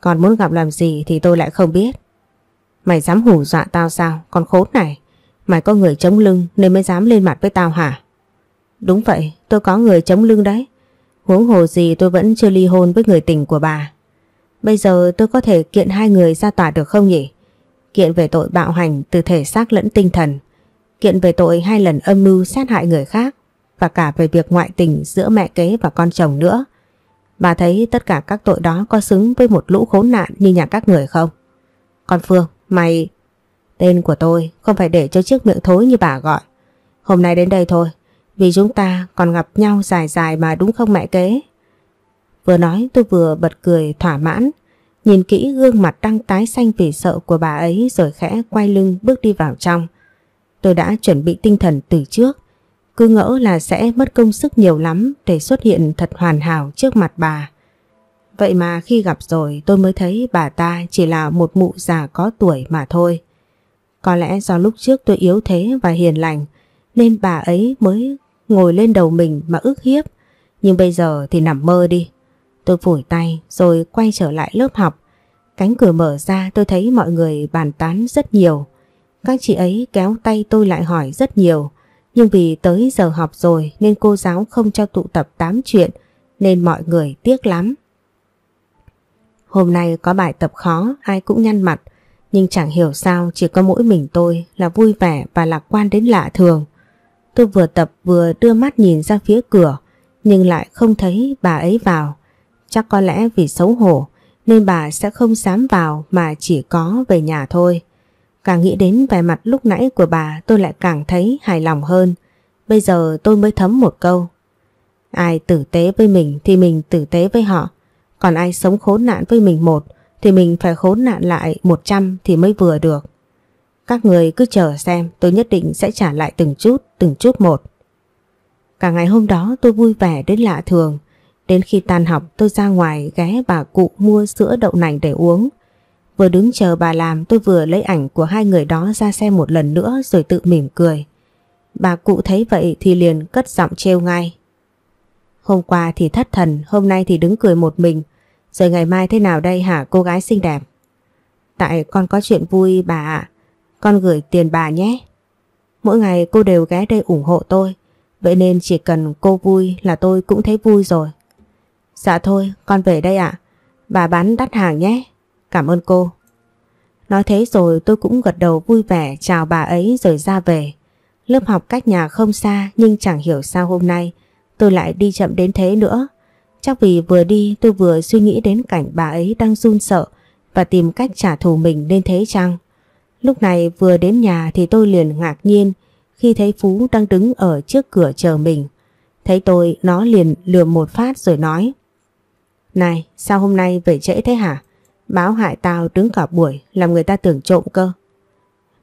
Còn muốn gặp làm gì thì tôi lại không biết. Mày dám hù dọa tao sao Con khốn này Mày có người chống lưng nên mới dám lên mặt với tao hả Đúng vậy tôi có người chống lưng đấy Huống hồ gì tôi vẫn chưa ly hôn với người tình của bà Bây giờ tôi có thể kiện hai người ra tòa được không nhỉ Kiện về tội bạo hành từ thể xác lẫn tinh thần Kiện về tội hai lần âm mưu sát hại người khác Và cả về việc ngoại tình giữa mẹ kế và con chồng nữa Bà thấy tất cả các tội đó có xứng với một lũ khốn nạn như nhà các người không? Con Phương, Mày... Tên của tôi không phải để cho chiếc miệng thối như bà gọi. Hôm nay đến đây thôi, vì chúng ta còn gặp nhau dài dài mà đúng không mẹ kế? Vừa nói tôi vừa bật cười thỏa mãn, nhìn kỹ gương mặt đang tái xanh vì sợ của bà ấy rồi khẽ quay lưng bước đi vào trong. Tôi đã chuẩn bị tinh thần từ trước, cứ ngỡ là sẽ mất công sức nhiều lắm để xuất hiện thật hoàn hảo trước mặt bà. Vậy mà khi gặp rồi tôi mới thấy bà ta chỉ là một mụ già có tuổi mà thôi. Có lẽ do lúc trước tôi yếu thế và hiền lành nên bà ấy mới ngồi lên đầu mình mà ức hiếp. Nhưng bây giờ thì nằm mơ đi. Tôi phủi tay rồi quay trở lại lớp học. Cánh cửa mở ra tôi thấy mọi người bàn tán rất nhiều. Các chị ấy kéo tay tôi lại hỏi rất nhiều. Nhưng vì tới giờ học rồi nên cô giáo không cho tụ tập tám chuyện nên mọi người tiếc lắm. Hôm nay có bài tập khó ai cũng nhăn mặt nhưng chẳng hiểu sao chỉ có mỗi mình tôi là vui vẻ và lạc quan đến lạ thường. Tôi vừa tập vừa đưa mắt nhìn ra phía cửa nhưng lại không thấy bà ấy vào. Chắc có lẽ vì xấu hổ nên bà sẽ không dám vào mà chỉ có về nhà thôi. Càng nghĩ đến vẻ mặt lúc nãy của bà tôi lại càng thấy hài lòng hơn. Bây giờ tôi mới thấm một câu. Ai tử tế với mình thì mình tử tế với họ. Còn ai sống khốn nạn với mình một thì mình phải khốn nạn lại 100 thì mới vừa được. Các người cứ chờ xem tôi nhất định sẽ trả lại từng chút, từng chút một. Cả ngày hôm đó tôi vui vẻ đến lạ thường. Đến khi tan học tôi ra ngoài ghé bà cụ mua sữa đậu nành để uống. Vừa đứng chờ bà làm tôi vừa lấy ảnh của hai người đó ra xem một lần nữa rồi tự mỉm cười. Bà cụ thấy vậy thì liền cất giọng trêu ngay. Hôm qua thì thất thần, hôm nay thì đứng cười một mình. Rồi ngày mai thế nào đây hả cô gái xinh đẹp? Tại con có chuyện vui bà ạ. Con gửi tiền bà nhé. Mỗi ngày cô đều ghé đây ủng hộ tôi. Vậy nên chỉ cần cô vui là tôi cũng thấy vui rồi. Dạ thôi, con về đây ạ. Bà bán đắt hàng nhé. Cảm ơn cô. Nói thế rồi tôi cũng gật đầu vui vẻ chào bà ấy rồi ra về. Lớp học cách nhà không xa nhưng chẳng hiểu sao hôm nay tôi lại đi chậm đến thế nữa. Chắc vì vừa đi tôi vừa suy nghĩ đến cảnh bà ấy đang run sợ và tìm cách trả thù mình nên thế chăng? Lúc này vừa đến nhà thì tôi liền ngạc nhiên khi thấy Phú đang đứng ở trước cửa chờ mình. Thấy tôi nó liền lườm một phát rồi nói Này sao hôm nay về trễ thế hả? Báo hại tao đứng cả buổi làm người ta tưởng trộm cơ.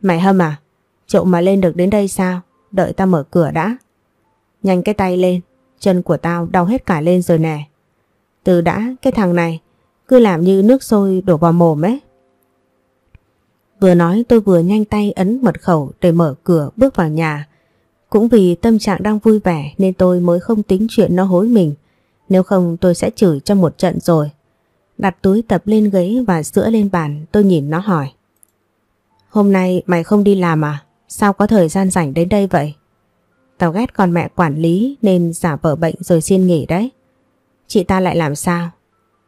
Mày hâm à? Trộm mà lên được đến đây sao? Đợi tao mở cửa đã. Nhanh cái tay lên, chân của tao đau hết cả lên rồi nè. Từ đã cái thằng này cứ làm như nước sôi đổ vào mồm ấy. Vừa nói tôi vừa nhanh tay ấn mật khẩu để mở cửa bước vào nhà. Cũng vì tâm trạng đang vui vẻ nên tôi mới không tính chuyện nó hối mình. Nếu không tôi sẽ chửi cho một trận rồi. Đặt túi tập lên ghế và sữa lên bàn tôi nhìn nó hỏi. Hôm nay mày không đi làm à? Sao có thời gian rảnh đến đây vậy? Tao ghét con mẹ quản lý nên giả vờ bệnh rồi xin nghỉ đấy. Chị ta lại làm sao?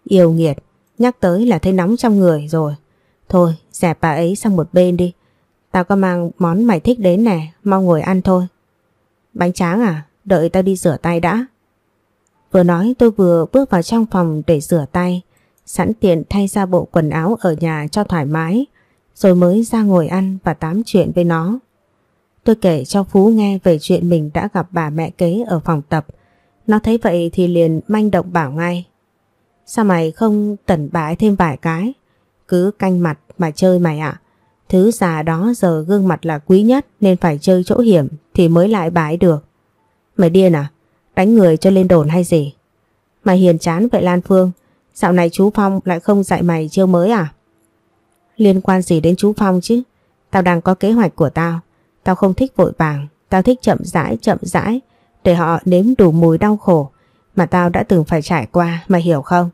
Yêu nghiệt, nhắc tới là thấy nóng trong người rồi. Thôi, dẹp bà ấy sang một bên đi. Tao có mang món mày thích đến nè, mau ngồi ăn thôi. Bánh tráng à? Đợi tao đi rửa tay đã. Vừa nói tôi vừa bước vào trong phòng để rửa tay, sẵn tiện thay ra bộ quần áo ở nhà cho thoải mái, rồi mới ra ngồi ăn và tám chuyện với nó. Tôi kể cho Phú nghe về chuyện mình đã gặp bà mẹ kế ở phòng tập, nó thấy vậy thì liền manh động bảo ngay. Sao mày không tẩn bái thêm vài cái? Cứ canh mặt mà chơi mày ạ. À? Thứ già đó giờ gương mặt là quý nhất nên phải chơi chỗ hiểm thì mới lại bái được. Mày điên à? Đánh người cho lên đồn hay gì? Mày hiền chán vậy Lan Phương. Dạo này chú Phong lại không dạy mày chiêu mới à? Liên quan gì đến chú Phong chứ? Tao đang có kế hoạch của tao. Tao không thích vội vàng. Tao thích chậm rãi, chậm rãi để họ nếm đủ mùi đau khổ mà tao đã từng phải trải qua, mày hiểu không?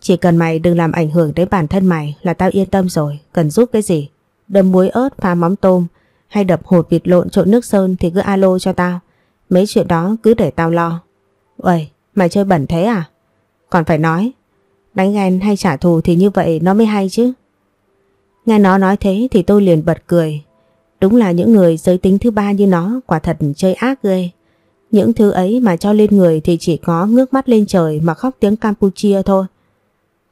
Chỉ cần mày đừng làm ảnh hưởng đến bản thân mày là tao yên tâm rồi, cần giúp cái gì? Đâm muối ớt pha mắm tôm hay đập hột vịt lộn trộn nước sơn thì cứ alo cho tao. Mấy chuyện đó cứ để tao lo. Uầy, mày chơi bẩn thế à? Còn phải nói, đánh ghen hay trả thù thì như vậy nó mới hay chứ. Nghe nó nói thế thì tôi liền bật cười. Đúng là những người giới tính thứ ba như nó quả thật chơi ác ghê. Những thứ ấy mà cho lên người thì chỉ có ngước mắt lên trời mà khóc tiếng Campuchia thôi.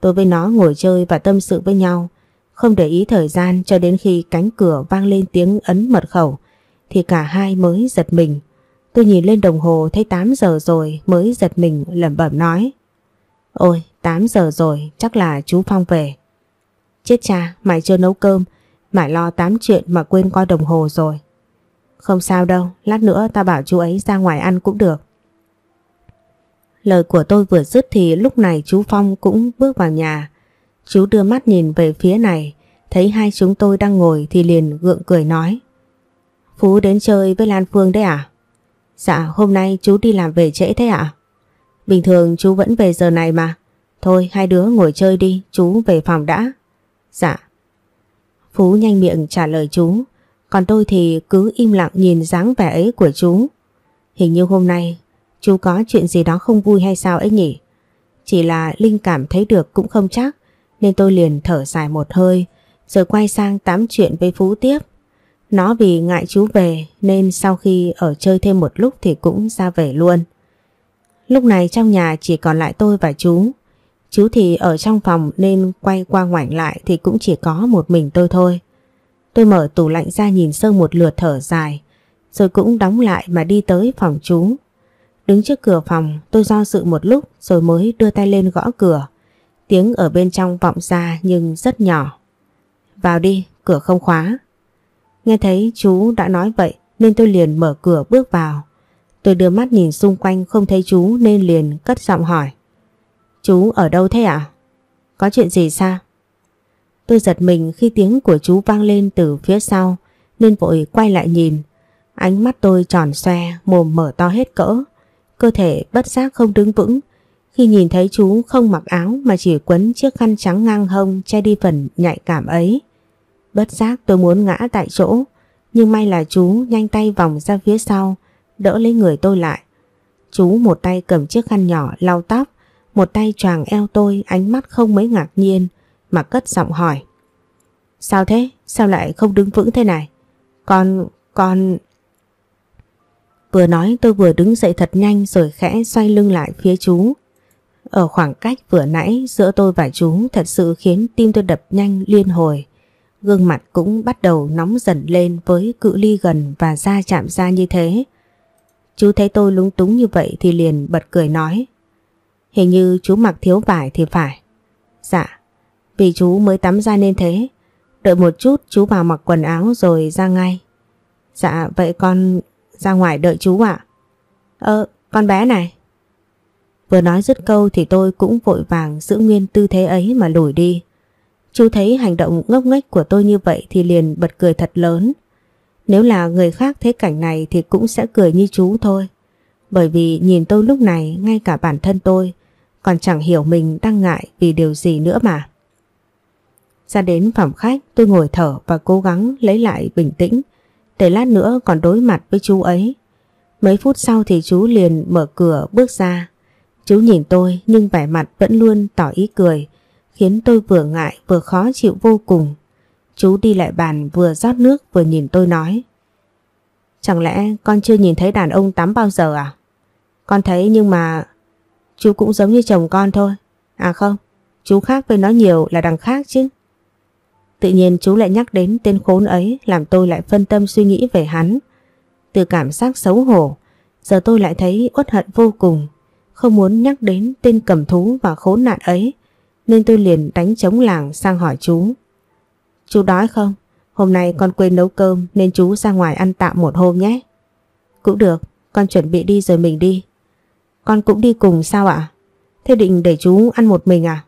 Tôi với nó ngồi chơi và tâm sự với nhau, không để ý thời gian cho đến khi cánh cửa vang lên tiếng ấn mật khẩu, thì cả hai mới giật mình. Tôi nhìn lên đồng hồ thấy 8 giờ rồi mới giật mình lẩm bẩm nói. Ôi, 8 giờ rồi, chắc là chú Phong về. Chết cha, mày chưa nấu cơm, mày lo tám chuyện mà quên coi đồng hồ rồi. Không sao đâu, lát nữa ta bảo chú ấy ra ngoài ăn cũng được. Lời của tôi vừa dứt thì lúc này chú Phong cũng bước vào nhà. Chú đưa mắt nhìn về phía này, thấy hai chúng tôi đang ngồi thì liền gượng cười nói. Phú đến chơi với Lan Phương đấy à? Dạ, hôm nay chú đi làm về trễ thế ạ? À? Bình thường chú vẫn về giờ này mà. Thôi hai đứa ngồi chơi đi, chú về phòng đã. Dạ. Phú nhanh miệng trả lời chú. Còn tôi thì cứ im lặng nhìn dáng vẻ ấy của chú. Hình như hôm nay chú có chuyện gì đó không vui hay sao ấy nhỉ? Chỉ là linh cảm thấy được cũng không chắc nên tôi liền thở dài một hơi rồi quay sang tám chuyện với Phú tiếp. Nó vì ngại chú về nên sau khi ở chơi thêm một lúc thì cũng ra về luôn. Lúc này trong nhà chỉ còn lại tôi và chú. Chú thì ở trong phòng nên quay qua ngoảnh lại thì cũng chỉ có một mình tôi thôi. Tôi mở tủ lạnh ra nhìn Sơn một lượt thở dài, rồi cũng đóng lại mà đi tới phòng chú. Đứng trước cửa phòng, tôi do dự một lúc rồi mới đưa tay lên gõ cửa. Tiếng ở bên trong vọng ra nhưng rất nhỏ. Vào đi, cửa không khóa. Nghe thấy chú đã nói vậy nên tôi liền mở cửa bước vào. Tôi đưa mắt nhìn xung quanh không thấy chú nên liền cất giọng hỏi. Chú ở đâu thế ạ? À? Có chuyện gì sao? Tôi giật mình khi tiếng của chú vang lên từ phía sau nên vội quay lại nhìn. Ánh mắt tôi tròn xoe, mồm mở to hết cỡ. Cơ thể bất giác không đứng vững khi nhìn thấy chú không mặc áo mà chỉ quấn chiếc khăn trắng ngang hông che đi phần nhạy cảm ấy. Bất giác tôi muốn ngã tại chỗ nhưng may là chú nhanh tay vòng ra phía sau đỡ lấy người tôi lại. Chú một tay cầm chiếc khăn nhỏ lau tóc một tay choàng eo tôi ánh mắt không mấy ngạc nhiên mà cất giọng hỏi. Sao thế? Sao lại không đứng vững thế này? Con... con... Vừa nói tôi vừa đứng dậy thật nhanh rồi khẽ xoay lưng lại phía chú. Ở khoảng cách vừa nãy giữa tôi và chú thật sự khiến tim tôi đập nhanh liên hồi. Gương mặt cũng bắt đầu nóng dần lên với cự ly gần và da chạm da như thế. Chú thấy tôi lúng túng như vậy thì liền bật cười nói. Hình như chú mặc thiếu vải thì phải. Dạ, vì chú mới tắm ra nên thế Đợi một chút chú vào mặc quần áo rồi ra ngay Dạ vậy con ra ngoài đợi chú ạ ơ ờ, con bé này Vừa nói dứt câu thì tôi cũng vội vàng giữ nguyên tư thế ấy mà lùi đi Chú thấy hành động ngốc nghếch của tôi như vậy thì liền bật cười thật lớn Nếu là người khác thấy cảnh này thì cũng sẽ cười như chú thôi Bởi vì nhìn tôi lúc này ngay cả bản thân tôi Còn chẳng hiểu mình đang ngại vì điều gì nữa mà ra đến phòng khách tôi ngồi thở và cố gắng lấy lại bình tĩnh để lát nữa còn đối mặt với chú ấy. Mấy phút sau thì chú liền mở cửa bước ra. Chú nhìn tôi nhưng vẻ mặt vẫn luôn tỏ ý cười khiến tôi vừa ngại vừa khó chịu vô cùng. Chú đi lại bàn vừa rót nước vừa nhìn tôi nói. Chẳng lẽ con chưa nhìn thấy đàn ông tắm bao giờ à? Con thấy nhưng mà chú cũng giống như chồng con thôi. À không, chú khác với nó nhiều là đằng khác chứ. Tự nhiên chú lại nhắc đến tên khốn ấy làm tôi lại phân tâm suy nghĩ về hắn. Từ cảm giác xấu hổ, giờ tôi lại thấy uất hận vô cùng. Không muốn nhắc đến tên cầm thú và khốn nạn ấy, nên tôi liền đánh trống làng sang hỏi chú. Chú đói không? Hôm nay con quên nấu cơm nên chú ra ngoài ăn tạm một hôm nhé. Cũng được, con chuẩn bị đi rồi mình đi. Con cũng đi cùng sao ạ? Thế định để chú ăn một mình à?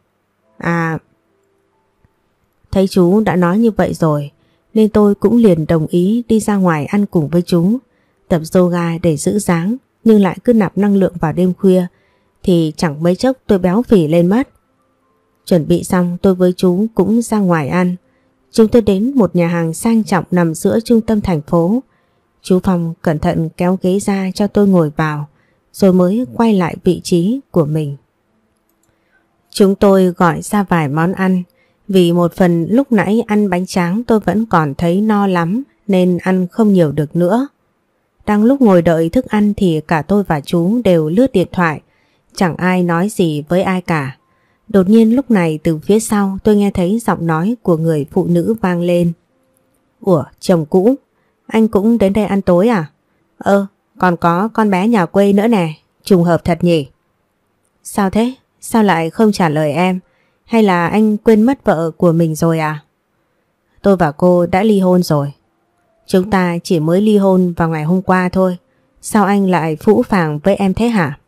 À, Thấy chú đã nói như vậy rồi nên tôi cũng liền đồng ý đi ra ngoài ăn cùng với chú. Tập yoga để giữ dáng nhưng lại cứ nạp năng lượng vào đêm khuya thì chẳng mấy chốc tôi béo phì lên mất. Chuẩn bị xong tôi với chú cũng ra ngoài ăn. Chúng tôi đến một nhà hàng sang trọng nằm giữa trung tâm thành phố. Chú Phong cẩn thận kéo ghế ra cho tôi ngồi vào rồi mới quay lại vị trí của mình. Chúng tôi gọi ra vài món ăn. Vì một phần lúc nãy ăn bánh tráng tôi vẫn còn thấy no lắm nên ăn không nhiều được nữa. Đang lúc ngồi đợi thức ăn thì cả tôi và chú đều lướt điện thoại, chẳng ai nói gì với ai cả. Đột nhiên lúc này từ phía sau tôi nghe thấy giọng nói của người phụ nữ vang lên. Ủa, chồng cũ, anh cũng đến đây ăn tối à? Ơ, còn có con bé nhà quê nữa nè, trùng hợp thật nhỉ? Sao thế? Sao lại không trả lời em? Hay là anh quên mất vợ của mình rồi à? Tôi và cô đã ly hôn rồi. Chúng ta chỉ mới ly hôn vào ngày hôm qua thôi. Sao anh lại phũ phàng với em thế hả?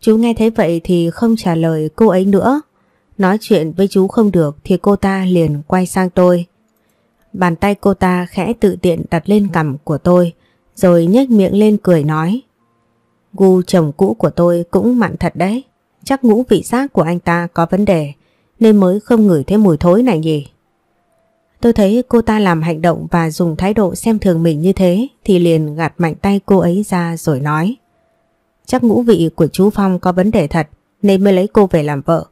Chú nghe thấy vậy thì không trả lời cô ấy nữa. Nói chuyện với chú không được thì cô ta liền quay sang tôi. Bàn tay cô ta khẽ tự tiện đặt lên cằm của tôi rồi nhếch miệng lên cười nói. Gu chồng cũ của tôi cũng mặn thật đấy. Chắc ngũ vị giác của anh ta có vấn đề nên mới không ngửi thấy mùi thối này nhỉ. Tôi thấy cô ta làm hành động và dùng thái độ xem thường mình như thế thì liền gạt mạnh tay cô ấy ra rồi nói. Chắc ngũ vị của chú Phong có vấn đề thật nên mới lấy cô về làm vợ.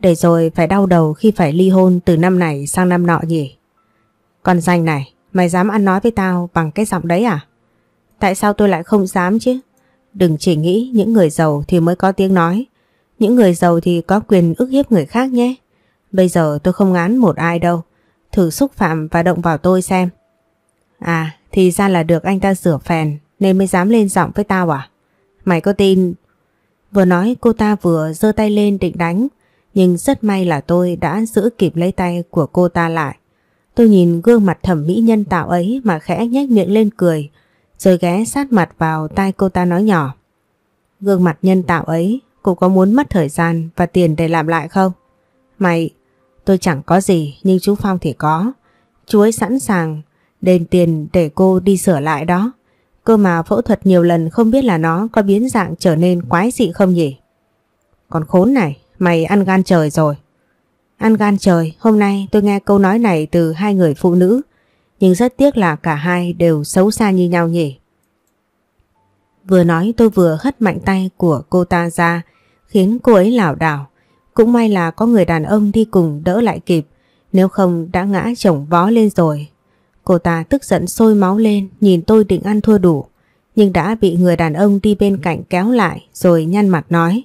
Để rồi phải đau đầu khi phải ly hôn từ năm này sang năm nọ nhỉ. Con danh này, mày dám ăn nói với tao bằng cái giọng đấy à? Tại sao tôi lại không dám chứ? Đừng chỉ nghĩ những người giàu thì mới có tiếng nói. Những người giàu thì có quyền ức hiếp người khác nhé. Bây giờ tôi không ngán một ai đâu. Thử xúc phạm và động vào tôi xem. À, thì ra là được anh ta rửa phèn nên mới dám lên giọng với tao à? Mày có tin? Vừa nói cô ta vừa giơ tay lên định đánh. Nhưng rất may là tôi đã giữ kịp lấy tay của cô ta lại. Tôi nhìn gương mặt thẩm mỹ nhân tạo ấy mà khẽ nhếch miệng lên cười, rồi ghé sát mặt vào tai cô ta nói nhỏ. Gương mặt nhân tạo ấy Cô có muốn mất thời gian và tiền để làm lại không? Mày, tôi chẳng có gì nhưng chú Phong thì có. Chú ấy sẵn sàng đền tiền để cô đi sửa lại đó. Cơ mà phẫu thuật nhiều lần không biết là nó có biến dạng trở nên quái dị không nhỉ? Còn khốn này, mày ăn gan trời rồi. Ăn gan trời, hôm nay tôi nghe câu nói này từ hai người phụ nữ. Nhưng rất tiếc là cả hai đều xấu xa như nhau nhỉ. Vừa nói tôi vừa hất mạnh tay của cô ta ra khiến cô ấy lảo đảo. Cũng may là có người đàn ông đi cùng đỡ lại kịp, nếu không đã ngã chồng vó lên rồi. Cô ta tức giận sôi máu lên, nhìn tôi định ăn thua đủ, nhưng đã bị người đàn ông đi bên cạnh kéo lại rồi nhăn mặt nói.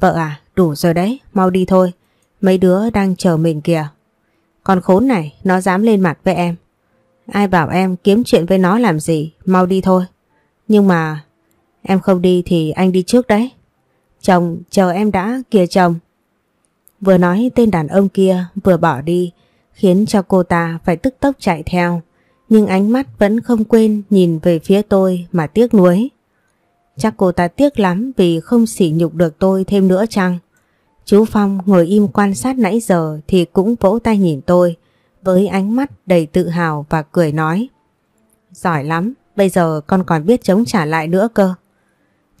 Vợ à, đủ rồi đấy, mau đi thôi, mấy đứa đang chờ mình kìa. Con khốn này, nó dám lên mặt với em. Ai bảo em kiếm chuyện với nó làm gì, mau đi thôi. Nhưng mà em không đi thì anh đi trước đấy. Chồng, chờ em đã, kìa chồng. Vừa nói tên đàn ông kia vừa bỏ đi, khiến cho cô ta phải tức tốc chạy theo. Nhưng ánh mắt vẫn không quên nhìn về phía tôi mà tiếc nuối. Chắc cô ta tiếc lắm vì không sỉ nhục được tôi thêm nữa chăng? Chú Phong ngồi im quan sát nãy giờ thì cũng vỗ tay nhìn tôi với ánh mắt đầy tự hào và cười nói. Giỏi lắm, bây giờ con còn biết chống trả lại nữa cơ.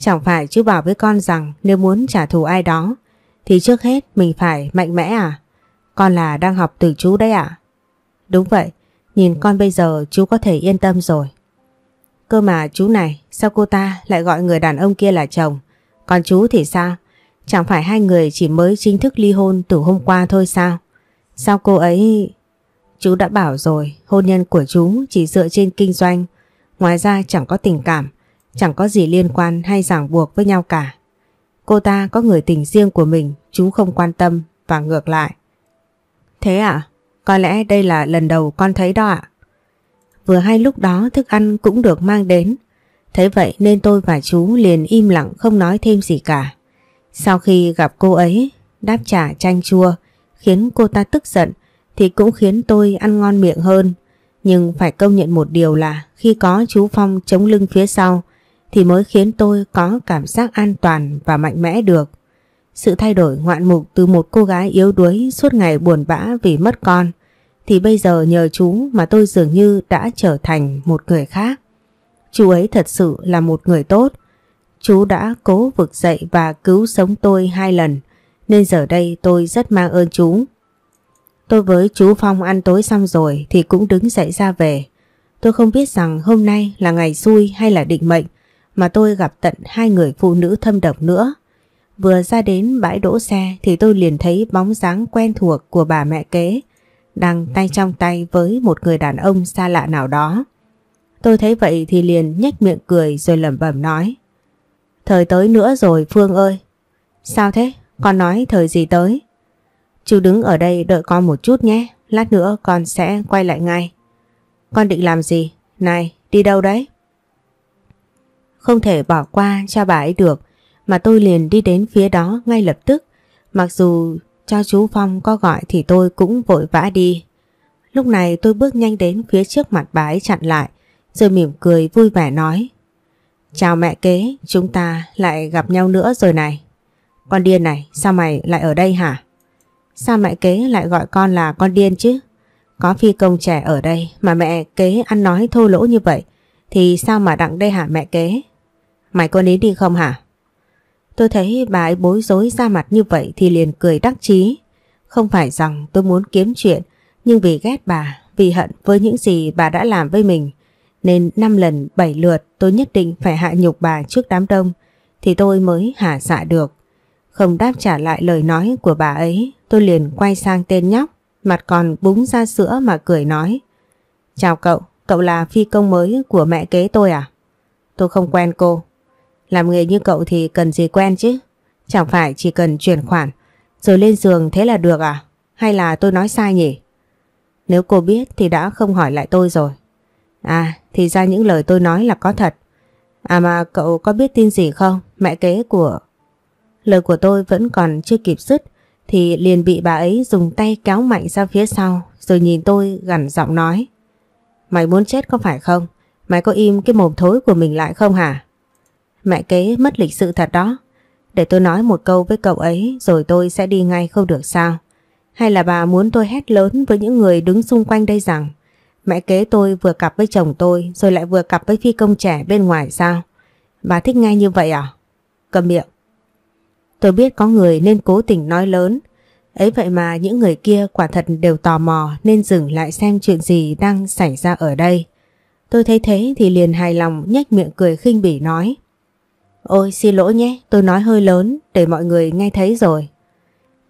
Chẳng phải chú bảo với con rằng nếu muốn trả thù ai đó thì trước hết mình phải mạnh mẽ à? Con là đang học từ chú đấy à? Đúng vậy, nhìn con bây giờ chú có thể yên tâm rồi. Cơ mà chú này, sao cô ta lại gọi người đàn ông kia là chồng? Còn chú thì sao? Chẳng phải hai người chỉ mới chính thức ly hôn từ hôm qua thôi sao? Sao cô ấy... Chú đã bảo rồi, hôn nhân của chú chỉ dựa trên kinh doanh, ngoài ra chẳng có tình cảm chẳng có gì liên quan hay ràng buộc với nhau cả. Cô ta có người tình riêng của mình, chú không quan tâm và ngược lại. Thế à? Có lẽ đây là lần đầu con thấy đó ạ. Vừa hay lúc đó thức ăn cũng được mang đến. Thế vậy nên tôi và chú liền im lặng không nói thêm gì cả. Sau khi gặp cô ấy, đáp trả chanh chua, khiến cô ta tức giận thì cũng khiến tôi ăn ngon miệng hơn. Nhưng phải công nhận một điều là khi có chú Phong chống lưng phía sau thì mới khiến tôi có cảm giác an toàn và mạnh mẽ được. Sự thay đổi ngoạn mục từ một cô gái yếu đuối suốt ngày buồn bã vì mất con thì bây giờ nhờ chú mà tôi dường như đã trở thành một người khác. Chú ấy thật sự là một người tốt. Chú đã cố vực dậy và cứu sống tôi hai lần nên giờ đây tôi rất mang ơn chú. Tôi với chú Phong ăn tối xong rồi thì cũng đứng dậy ra về. Tôi không biết rằng hôm nay là ngày xui hay là định mệnh mà tôi gặp tận hai người phụ nữ thâm độc nữa. Vừa ra đến bãi đỗ xe thì tôi liền thấy bóng dáng quen thuộc của bà mẹ kế đang tay trong tay với một người đàn ông xa lạ nào đó. Tôi thấy vậy thì liền nhếch miệng cười rồi lẩm bẩm nói. Thời tới nữa rồi Phương ơi. Sao thế? Con nói thời gì tới? Chú đứng ở đây đợi con một chút nhé. Lát nữa con sẽ quay lại ngay. Con định làm gì? Này, đi đâu đấy? Không thể bỏ qua cho bà ấy được mà tôi liền đi đến phía đó ngay lập tức. Mặc dù cho chú Phong có gọi thì tôi cũng vội vã đi. Lúc này tôi bước nhanh đến phía trước mặt bà ấy chặn lại rồi mỉm cười vui vẻ nói Chào mẹ kế, chúng ta lại gặp nhau nữa rồi này. Con điên này, sao mày lại ở đây hả? Sao mẹ kế lại gọi con là con điên chứ? Có phi công trẻ ở đây mà mẹ kế ăn nói thô lỗ như vậy thì sao mà đặng đây hả mẹ kế? Mày có đến đi không hả? Tôi thấy bà ấy bối rối ra mặt như vậy thì liền cười đắc chí. Không phải rằng tôi muốn kiếm chuyện, nhưng vì ghét bà, vì hận với những gì bà đã làm với mình, nên năm lần bảy lượt tôi nhất định phải hạ nhục bà trước đám đông, thì tôi mới hạ xạ dạ được. Không đáp trả lại lời nói của bà ấy, tôi liền quay sang tên nhóc, mặt còn búng ra sữa mà cười nói. Chào cậu, cậu là phi công mới của mẹ kế tôi à? Tôi không quen cô. Làm nghề như cậu thì cần gì quen chứ Chẳng phải chỉ cần chuyển khoản Rồi lên giường thế là được à Hay là tôi nói sai nhỉ Nếu cô biết thì đã không hỏi lại tôi rồi À thì ra những lời tôi nói là có thật À mà cậu có biết tin gì không Mẹ kế của Lời của tôi vẫn còn chưa kịp dứt Thì liền bị bà ấy dùng tay kéo mạnh ra phía sau Rồi nhìn tôi gằn giọng nói Mày muốn chết có phải không Mày có im cái mồm thối của mình lại không hả Mẹ kế mất lịch sự thật đó. Để tôi nói một câu với cậu ấy rồi tôi sẽ đi ngay không được sao? Hay là bà muốn tôi hét lớn với những người đứng xung quanh đây rằng mẹ kế tôi vừa cặp với chồng tôi rồi lại vừa cặp với phi công trẻ bên ngoài sao? Bà thích nghe như vậy à? Cầm miệng. Tôi biết có người nên cố tình nói lớn. Ấy vậy mà những người kia quả thật đều tò mò nên dừng lại xem chuyện gì đang xảy ra ở đây. Tôi thấy thế thì liền hài lòng nhếch miệng cười khinh bỉ nói. Ôi xin lỗi nhé, tôi nói hơi lớn để mọi người nghe thấy rồi.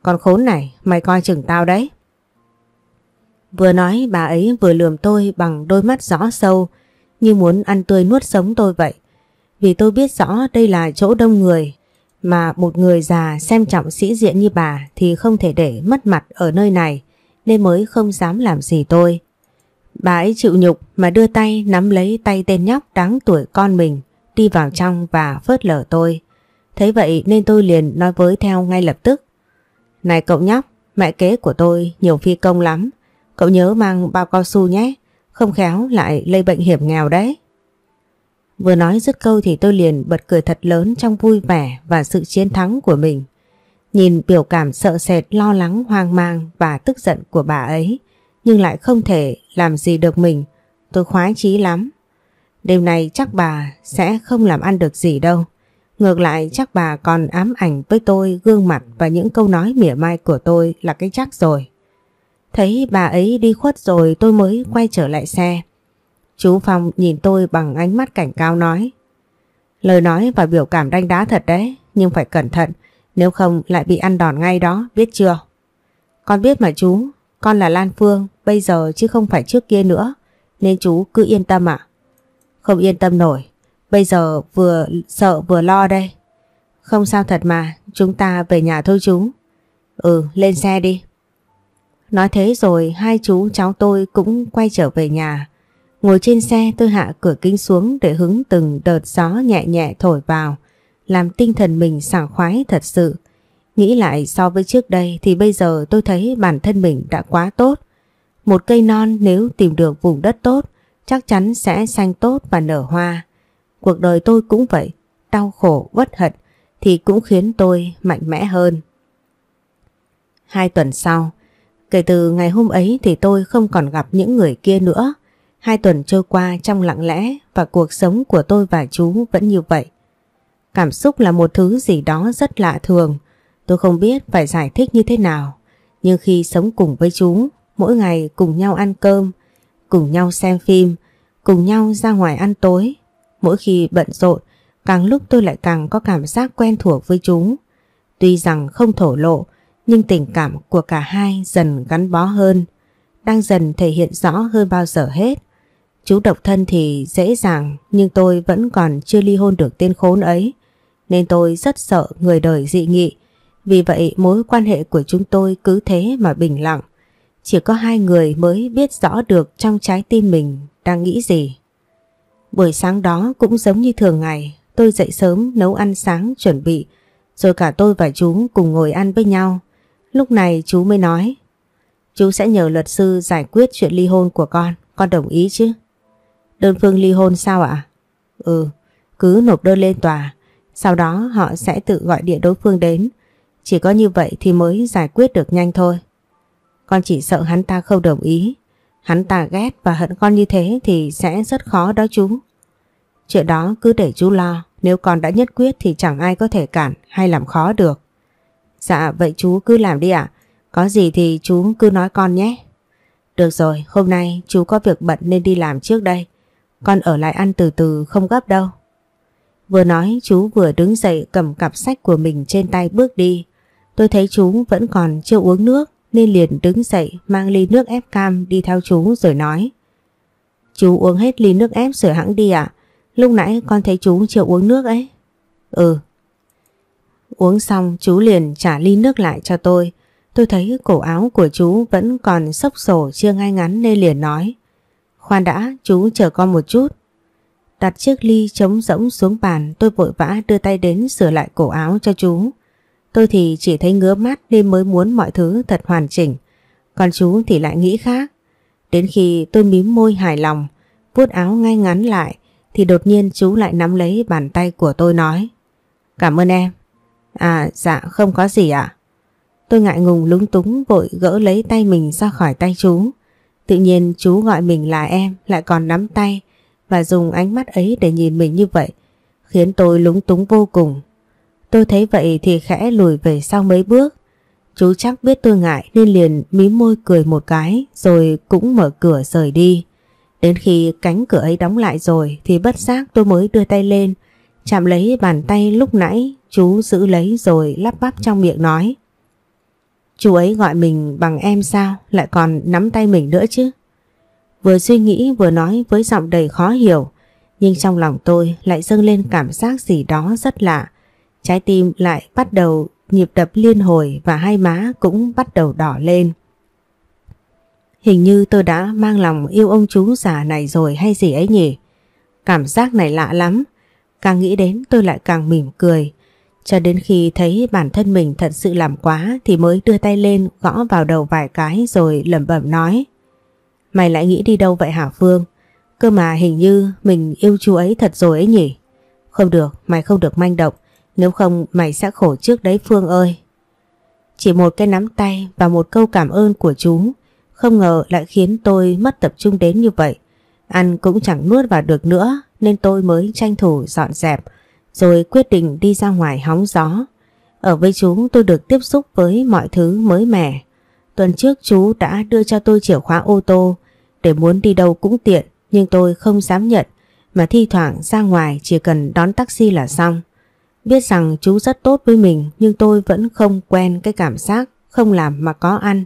Còn khốn này, mày coi chừng tao đấy. Vừa nói bà ấy vừa lườm tôi bằng đôi mắt rõ sâu như muốn ăn tươi nuốt sống tôi vậy. Vì tôi biết rõ đây là chỗ đông người mà một người già xem trọng sĩ diện như bà thì không thể để mất mặt ở nơi này nên mới không dám làm gì tôi. Bà ấy chịu nhục mà đưa tay nắm lấy tay tên nhóc đáng tuổi con mình đi vào trong và phớt lờ tôi. Thế vậy nên tôi liền nói với theo ngay lập tức. Này cậu nhóc, mẹ kế của tôi nhiều phi công lắm. Cậu nhớ mang bao cao su nhé, không khéo lại lây bệnh hiểm nghèo đấy. Vừa nói dứt câu thì tôi liền bật cười thật lớn trong vui vẻ và sự chiến thắng của mình. Nhìn biểu cảm sợ sệt, lo lắng, hoang mang và tức giận của bà ấy, nhưng lại không thể làm gì được mình, tôi khoái chí lắm điều này chắc bà sẽ không làm ăn được gì đâu. Ngược lại chắc bà còn ám ảnh với tôi gương mặt và những câu nói mỉa mai của tôi là cái chắc rồi. Thấy bà ấy đi khuất rồi tôi mới quay trở lại xe. Chú Phong nhìn tôi bằng ánh mắt cảnh cao nói. Lời nói và biểu cảm đanh đá thật đấy, nhưng phải cẩn thận, nếu không lại bị ăn đòn ngay đó, biết chưa? Con biết mà chú, con là Lan Phương, bây giờ chứ không phải trước kia nữa, nên chú cứ yên tâm ạ. À. Không yên tâm nổi Bây giờ vừa sợ vừa lo đây Không sao thật mà Chúng ta về nhà thôi chú Ừ lên xe đi Nói thế rồi hai chú cháu tôi cũng quay trở về nhà Ngồi trên xe tôi hạ cửa kính xuống để hứng từng đợt gió nhẹ nhẹ thổi vào Làm tinh thần mình sảng khoái thật sự Nghĩ lại so với trước đây thì bây giờ tôi thấy bản thân mình đã quá tốt Một cây non nếu tìm được vùng đất tốt chắc chắn sẽ xanh tốt và nở hoa. Cuộc đời tôi cũng vậy, đau khổ, vất hận thì cũng khiến tôi mạnh mẽ hơn. Hai tuần sau, kể từ ngày hôm ấy thì tôi không còn gặp những người kia nữa. Hai tuần trôi qua trong lặng lẽ và cuộc sống của tôi và chú vẫn như vậy. Cảm xúc là một thứ gì đó rất lạ thường, tôi không biết phải giải thích như thế nào. Nhưng khi sống cùng với chú, mỗi ngày cùng nhau ăn cơm, cùng nhau xem phim, cùng nhau ra ngoài ăn tối. Mỗi khi bận rộn, càng lúc tôi lại càng có cảm giác quen thuộc với chúng. Tuy rằng không thổ lộ, nhưng tình cảm của cả hai dần gắn bó hơn, đang dần thể hiện rõ hơn bao giờ hết. Chú độc thân thì dễ dàng, nhưng tôi vẫn còn chưa ly hôn được tên khốn ấy, nên tôi rất sợ người đời dị nghị. Vì vậy mối quan hệ của chúng tôi cứ thế mà bình lặng, chỉ có hai người mới biết rõ được trong trái tim mình đang nghĩ gì. Buổi sáng đó cũng giống như thường ngày, tôi dậy sớm nấu ăn sáng chuẩn bị, rồi cả tôi và chú cùng ngồi ăn với nhau. Lúc này chú mới nói, chú sẽ nhờ luật sư giải quyết chuyện ly hôn của con, con đồng ý chứ? Đơn phương ly hôn sao ạ? Ừ, cứ nộp đơn lên tòa, sau đó họ sẽ tự gọi điện đối phương đến. Chỉ có như vậy thì mới giải quyết được nhanh thôi. Con chỉ sợ hắn ta không đồng ý. Hắn ta ghét và hận con như thế thì sẽ rất khó đó chú. Chuyện đó cứ để chú lo. Nếu con đã nhất quyết thì chẳng ai có thể cản hay làm khó được. Dạ vậy chú cứ làm đi ạ. À? Có gì thì chú cứ nói con nhé. Được rồi, hôm nay chú có việc bận nên đi làm trước đây. Con ở lại ăn từ từ không gấp đâu. Vừa nói chú vừa đứng dậy cầm cặp sách của mình trên tay bước đi. Tôi thấy chú vẫn còn chưa uống nước nên liền đứng dậy mang ly nước ép cam đi theo chú rồi nói. Chú uống hết ly nước ép rồi hãng đi à? Lúc nãy con thấy chú chưa uống nước ấy. Ừ. Uống xong chú liền trả ly nước lại cho tôi. Tôi thấy cổ áo của chú vẫn còn sốc sổ chưa ngay ngắn nên liền nói. Khoan đã, chú chờ con một chút. Đặt chiếc ly trống rỗng xuống bàn tôi vội vã đưa tay đến sửa lại cổ áo cho Chú. Tôi thì chỉ thấy ngứa mắt nên mới muốn mọi thứ thật hoàn chỉnh. Còn chú thì lại nghĩ khác. Đến khi tôi mím môi hài lòng, vuốt áo ngay ngắn lại thì đột nhiên chú lại nắm lấy bàn tay của tôi nói. Cảm ơn em. À dạ không có gì ạ. À? Tôi ngại ngùng lúng túng vội gỡ lấy tay mình ra khỏi tay chú. Tự nhiên chú gọi mình là em lại còn nắm tay và dùng ánh mắt ấy để nhìn mình như vậy khiến tôi lúng túng vô cùng. Tôi thấy vậy thì khẽ lùi về sau mấy bước. Chú chắc biết tôi ngại nên liền mím môi cười một cái rồi cũng mở cửa rời đi. Đến khi cánh cửa ấy đóng lại rồi thì bất giác tôi mới đưa tay lên, chạm lấy bàn tay lúc nãy chú giữ lấy rồi lắp bắp trong miệng nói. Chú ấy gọi mình bằng em sao lại còn nắm tay mình nữa chứ? Vừa suy nghĩ vừa nói với giọng đầy khó hiểu nhưng trong lòng tôi lại dâng lên cảm giác gì đó rất lạ Trái tim lại bắt đầu nhịp đập liên hồi và hai má cũng bắt đầu đỏ lên. Hình như tôi đã mang lòng yêu ông chú già này rồi hay gì ấy nhỉ? Cảm giác này lạ lắm. Càng nghĩ đến tôi lại càng mỉm cười. Cho đến khi thấy bản thân mình thật sự làm quá thì mới đưa tay lên gõ vào đầu vài cái rồi lẩm bẩm nói. Mày lại nghĩ đi đâu vậy hả Phương? Cơ mà hình như mình yêu chú ấy thật rồi ấy nhỉ? Không được, mày không được manh động. Nếu không mày sẽ khổ trước đấy Phương ơi. Chỉ một cái nắm tay và một câu cảm ơn của chú không ngờ lại khiến tôi mất tập trung đến như vậy. Ăn cũng chẳng nuốt vào được nữa nên tôi mới tranh thủ dọn dẹp rồi quyết định đi ra ngoài hóng gió. Ở với chú tôi được tiếp xúc với mọi thứ mới mẻ. Tuần trước chú đã đưa cho tôi chìa khóa ô tô để muốn đi đâu cũng tiện nhưng tôi không dám nhận mà thi thoảng ra ngoài chỉ cần đón taxi là xong. Biết rằng chú rất tốt với mình nhưng tôi vẫn không quen cái cảm giác không làm mà có ăn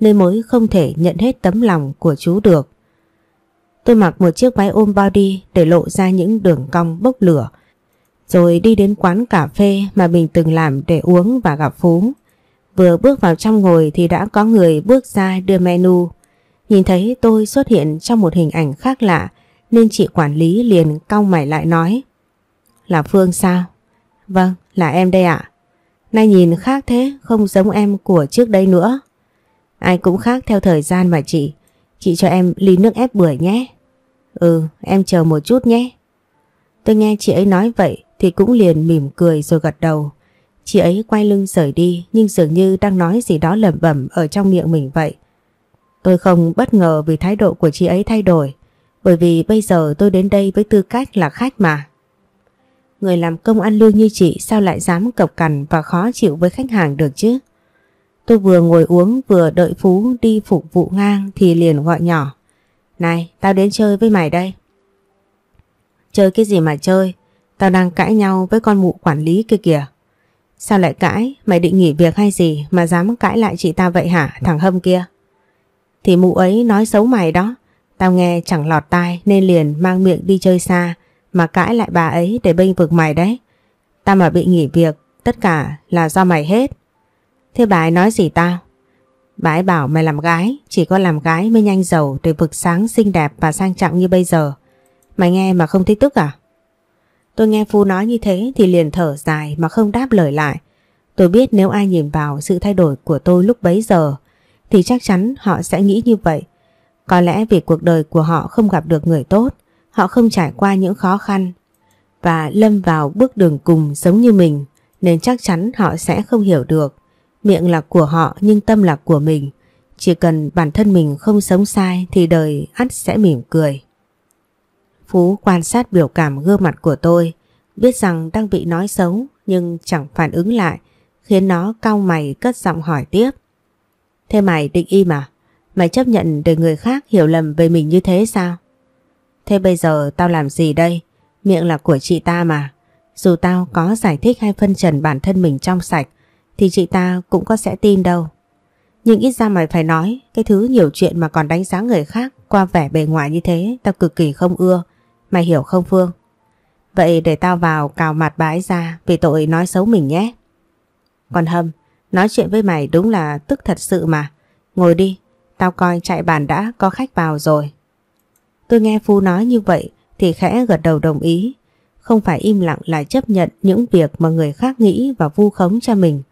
nên mới không thể nhận hết tấm lòng của chú được. Tôi mặc một chiếc váy ôm body để lộ ra những đường cong bốc lửa rồi đi đến quán cà phê mà mình từng làm để uống và gặp Phú. Vừa bước vào trong ngồi thì đã có người bước ra đưa menu. Nhìn thấy tôi xuất hiện trong một hình ảnh khác lạ nên chị quản lý liền cau mày lại nói. Là Phương sao? Vâng, là em đây ạ. Nay nhìn khác thế, không giống em của trước đây nữa. Ai cũng khác theo thời gian mà chị. Chị cho em ly nước ép bưởi nhé. Ừ, em chờ một chút nhé. Tôi nghe chị ấy nói vậy thì cũng liền mỉm cười rồi gật đầu. Chị ấy quay lưng rời đi nhưng dường như đang nói gì đó lẩm bẩm ở trong miệng mình vậy. Tôi không bất ngờ vì thái độ của chị ấy thay đổi bởi vì bây giờ tôi đến đây với tư cách là khách mà. Người làm công ăn lương như chị sao lại dám cộc cằn và khó chịu với khách hàng được chứ? Tôi vừa ngồi uống vừa đợi Phú đi phục vụ ngang thì liền gọi nhỏ. Này, tao đến chơi với mày đây. Chơi cái gì mà chơi? Tao đang cãi nhau với con mụ quản lý kia kìa. Sao lại cãi? Mày định nghỉ việc hay gì mà dám cãi lại chị ta vậy hả thằng Hâm kia? Thì mụ ấy nói xấu mày đó. Tao nghe chẳng lọt tai nên liền mang miệng đi chơi xa mà cãi lại bà ấy để bênh vực mày đấy. Ta mà bị nghỉ việc, tất cả là do mày hết. Thế bà ấy nói gì tao? Bà ấy bảo mày làm gái, chỉ có làm gái mới nhanh giàu để vực sáng xinh đẹp và sang trọng như bây giờ. Mày nghe mà không thấy tức à? Tôi nghe Phu nói như thế thì liền thở dài mà không đáp lời lại. Tôi biết nếu ai nhìn vào sự thay đổi của tôi lúc bấy giờ thì chắc chắn họ sẽ nghĩ như vậy. Có lẽ vì cuộc đời của họ không gặp được người tốt Họ không trải qua những khó khăn và lâm vào bước đường cùng giống như mình nên chắc chắn họ sẽ không hiểu được. Miệng là của họ nhưng tâm là của mình. Chỉ cần bản thân mình không sống sai thì đời ắt sẽ mỉm cười. Phú quan sát biểu cảm gương mặt của tôi, biết rằng đang bị nói xấu nhưng chẳng phản ứng lại, khiến nó cau mày cất giọng hỏi tiếp. Thế mày định im à? Mày chấp nhận để người khác hiểu lầm về mình như thế sao? Thế bây giờ tao làm gì đây? Miệng là của chị ta mà. Dù tao có giải thích hay phân trần bản thân mình trong sạch thì chị ta cũng có sẽ tin đâu. Nhưng ít ra mày phải nói cái thứ nhiều chuyện mà còn đánh giá người khác qua vẻ bề ngoài như thế tao cực kỳ không ưa. Mày hiểu không Phương? Vậy để tao vào cào mặt bãi ra vì tội nói xấu mình nhé. Còn Hâm, nói chuyện với mày đúng là tức thật sự mà. Ngồi đi, tao coi chạy bàn đã có khách vào rồi. Tôi nghe Phú nói như vậy thì khẽ gật đầu đồng ý. Không phải im lặng là chấp nhận những việc mà người khác nghĩ và vu khống cho mình.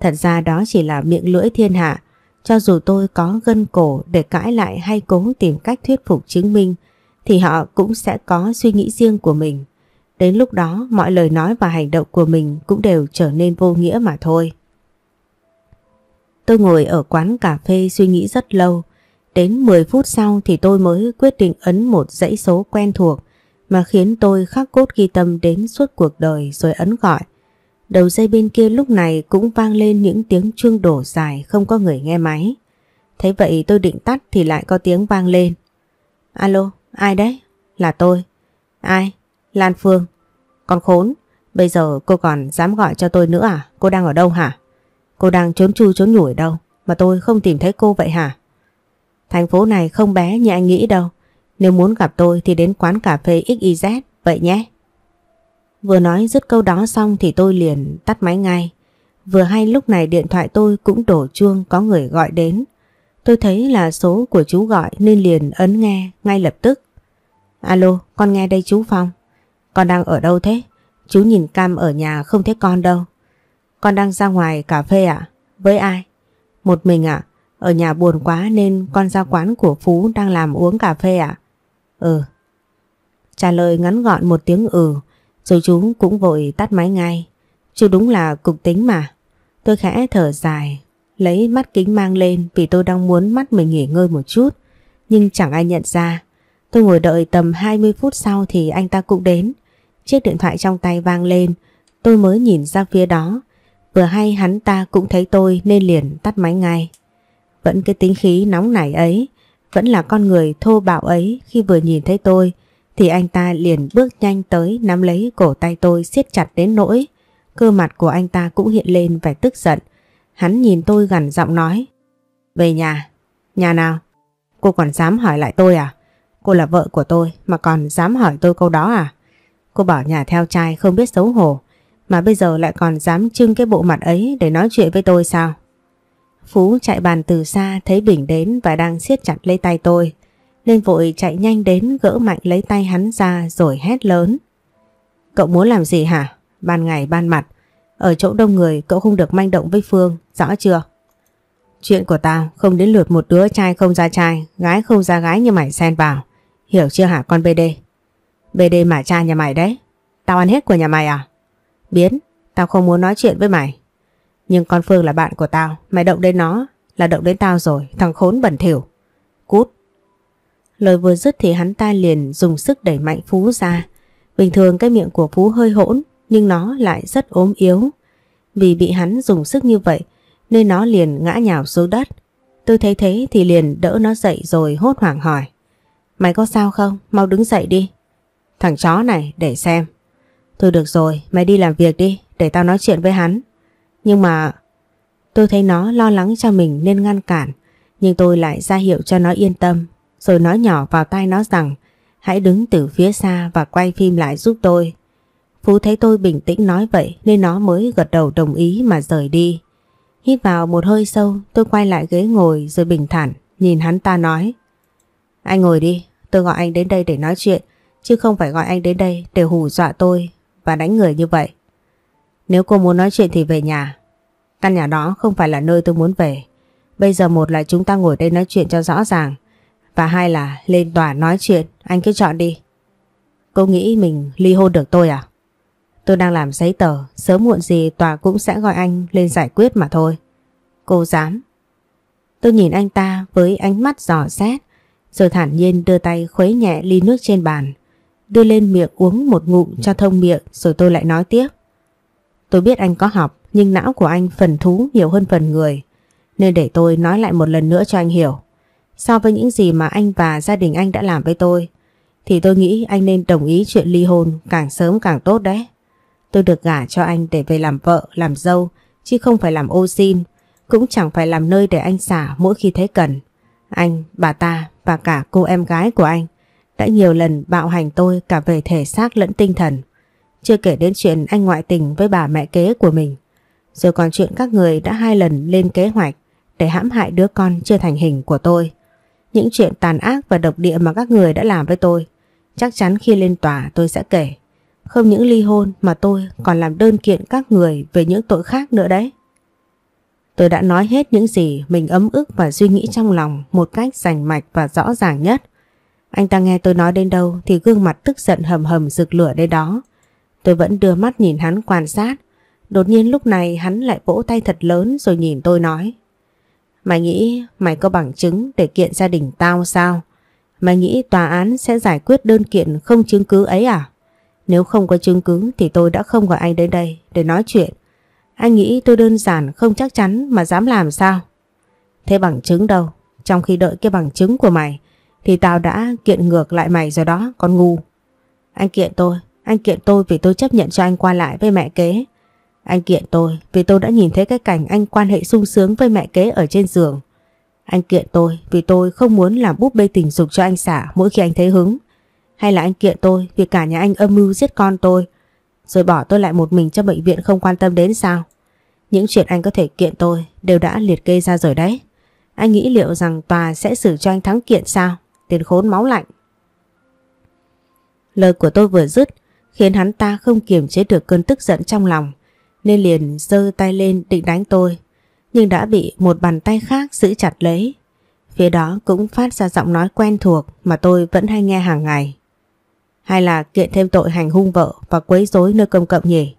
Thật ra đó chỉ là miệng lưỡi thiên hạ. Cho dù tôi có gân cổ để cãi lại hay cố tìm cách thuyết phục chứng minh thì họ cũng sẽ có suy nghĩ riêng của mình. Đến lúc đó mọi lời nói và hành động của mình cũng đều trở nên vô nghĩa mà thôi. Tôi ngồi ở quán cà phê suy nghĩ rất lâu Đến 10 phút sau thì tôi mới quyết định ấn một dãy số quen thuộc mà khiến tôi khắc cốt ghi tâm đến suốt cuộc đời rồi ấn gọi. Đầu dây bên kia lúc này cũng vang lên những tiếng chuông đổ dài không có người nghe máy. Thế vậy tôi định tắt thì lại có tiếng vang lên. Alo, ai đấy? Là tôi. Ai? Lan Phương. Con khốn, bây giờ cô còn dám gọi cho tôi nữa à? Cô đang ở đâu hả? Cô đang trốn chui trốn nhủi đâu mà tôi không tìm thấy cô vậy hả? Thành phố này không bé như anh nghĩ đâu. Nếu muốn gặp tôi thì đến quán cà phê XYZ, vậy nhé. Vừa nói dứt câu đó xong thì tôi liền tắt máy ngay. Vừa hay lúc này điện thoại tôi cũng đổ chuông có người gọi đến. Tôi thấy là số của chú gọi nên liền ấn nghe ngay lập tức. Alo, con nghe đây chú Phong. Con đang ở đâu thế? Chú nhìn cam ở nhà không thấy con đâu. Con đang ra ngoài cà phê ạ? À? Với ai? Một mình ạ? À? Ở nhà buồn quá nên con ra quán của Phú đang làm uống cà phê ạ? Ừ. Trả lời ngắn gọn một tiếng ừ, rồi chú cũng vội tắt máy ngay. Chú đúng là cục tính mà. Tôi khẽ thở dài, lấy mắt kính mang lên vì tôi đang muốn mắt mình nghỉ ngơi một chút. Nhưng chẳng ai nhận ra. Tôi ngồi đợi tầm 20 phút sau thì anh ta cũng đến. Chiếc điện thoại trong tay vang lên, tôi mới nhìn ra phía đó. Vừa hay hắn ta cũng thấy tôi nên liền tắt máy ngay. Vẫn cái tính khí nóng nảy ấy, vẫn là con người thô bạo ấy khi vừa nhìn thấy tôi thì anh ta liền bước nhanh tới nắm lấy cổ tay tôi siết chặt đến nỗi cơ mặt của anh ta cũng hiện lên vẻ tức giận. Hắn nhìn tôi gần giọng nói Về nhà, nhà nào? Cô còn dám hỏi lại tôi à? Cô là vợ của tôi mà còn dám hỏi tôi câu đó à? Cô bỏ nhà theo trai không biết xấu hổ mà bây giờ lại còn dám trưng cái bộ mặt ấy để nói chuyện với tôi sao? Phú chạy bàn từ xa thấy Bình đến và đang siết chặt lấy tay tôi. Nên vội chạy nhanh đến gỡ mạnh lấy tay hắn ra rồi hét lớn. Cậu muốn làm gì hả? Ban ngày ban mặt. Ở chỗ đông người cậu không được manh động với Phương, rõ chưa? Chuyện của tao không đến lượt một đứa trai không ra trai, gái không ra gái như mày xen vào. Hiểu chưa hả con BD? BD mà cha nhà mày đấy. Tao ăn hết của nhà mày à? Biến, tao không muốn nói chuyện với mày. Nhưng con Phương là bạn của tao, mày động đến nó là động đến tao rồi, thằng khốn bẩn thỉu. Cút. Lời vừa dứt thì hắn ta liền dùng sức đẩy mạnh Phú ra. Bình thường cái miệng của Phú hơi hỗn nhưng nó lại rất ốm yếu. Vì bị hắn dùng sức như vậy nên nó liền ngã nhào xuống đất. Tôi thấy thế thì liền đỡ nó dậy rồi hốt hoảng hỏi. Mày có sao không? Mau đứng dậy đi. Thằng chó này để xem. Thôi được rồi, mày đi làm việc đi, để tao nói chuyện với hắn. Nhưng mà tôi thấy nó lo lắng cho mình nên ngăn cản nhưng tôi lại ra hiệu cho nó yên tâm rồi nói nhỏ vào tai nó rằng hãy đứng từ phía xa và quay phim lại giúp tôi. Phú thấy tôi bình tĩnh nói vậy nên nó mới gật đầu đồng ý mà rời đi. Hít vào một hơi sâu tôi quay lại ghế ngồi rồi bình thản nhìn hắn ta nói Anh ngồi đi, tôi gọi anh đến đây để nói chuyện chứ không phải gọi anh đến đây để hù dọa tôi và đánh người như vậy. Nếu cô muốn nói chuyện thì về nhà. Căn nhà đó không phải là nơi tôi muốn về. Bây giờ một là chúng ta ngồi đây nói chuyện cho rõ ràng. Và hai là lên tòa nói chuyện, anh cứ chọn đi. Cô nghĩ mình ly hôn được tôi à? Tôi đang làm giấy tờ, sớm muộn gì tòa cũng sẽ gọi anh lên giải quyết mà thôi. Cô dám. Tôi nhìn anh ta với ánh mắt giò xét, rồi thản nhiên đưa tay khuấy nhẹ ly nước trên bàn, đưa lên miệng uống một ngụm cho thông miệng rồi tôi lại nói tiếp. Tôi biết anh có học nhưng não của anh phần thú nhiều hơn phần người. Nên để tôi nói lại một lần nữa cho anh hiểu. So với những gì mà anh và gia đình anh đã làm với tôi thì tôi nghĩ anh nên đồng ý chuyện ly hôn càng sớm càng tốt đấy. Tôi được gả cho anh để về làm vợ, làm dâu chứ không phải làm ô xin cũng chẳng phải làm nơi để anh xả mỗi khi thấy cần. Anh, bà ta và cả cô em gái của anh đã nhiều lần bạo hành tôi cả về thể xác lẫn tinh thần. Chưa kể đến chuyện anh ngoại tình với bà mẹ kế của mình. Rồi còn chuyện các người đã hai lần lên kế hoạch để hãm hại đứa con chưa thành hình của tôi. Những chuyện tàn ác và độc địa mà các người đã làm với tôi. Chắc chắn khi lên tòa tôi sẽ kể. Không những ly hôn mà tôi còn làm đơn kiện các người về những tội khác nữa đấy. Tôi đã nói hết những gì mình ấm ức và suy nghĩ trong lòng một cách rành mạch và rõ ràng nhất. Anh ta nghe tôi nói đến đâu thì gương mặt tức giận hầm hầm rực lửa đến đó. Tôi vẫn đưa mắt nhìn hắn quan sát. Đột nhiên lúc này hắn lại vỗ tay thật lớn rồi nhìn tôi nói. Mày nghĩ mày có bằng chứng để kiện gia đình tao sao? Mày nghĩ tòa án sẽ giải quyết đơn kiện không chứng cứ ấy à? Nếu không có chứng cứ thì tôi đã không gọi anh đến đây để nói chuyện. Anh nghĩ tôi đơn giản không chắc chắn mà dám làm sao? Thế bằng chứng đâu? Trong khi đợi cái bằng chứng của mày thì tao đã kiện ngược lại mày rồi đó, con ngu. Anh kiện tôi, anh kiện tôi vì tôi chấp nhận cho anh qua lại với mẹ kế. Anh kiện tôi vì tôi đã nhìn thấy cái cảnh anh quan hệ sung sướng với mẹ kế ở trên giường. Anh kiện tôi vì tôi không muốn làm búp bê tình dục cho anh xả mỗi khi anh thấy hứng. Hay là anh kiện tôi vì cả nhà anh âm mưu giết con tôi rồi bỏ tôi lại một mình cho bệnh viện không quan tâm đến sao? Những chuyện anh có thể kiện tôi đều đã liệt kê ra rồi đấy. Anh nghĩ liệu rằng tòa sẽ xử cho anh thắng kiện sao? Tiền khốn máu lạnh. Lời của tôi vừa dứt, khiến hắn ta không kiềm chế được cơn tức giận trong lòng nên liền giơ tay lên định đánh tôi nhưng đã bị một bàn tay khác giữ chặt lấy. Phía đó cũng phát ra giọng nói quen thuộc mà tôi vẫn hay nghe hàng ngày. Hay là kiện thêm tội hành hung vợ và quấy rối nơi công cộng nhỉ?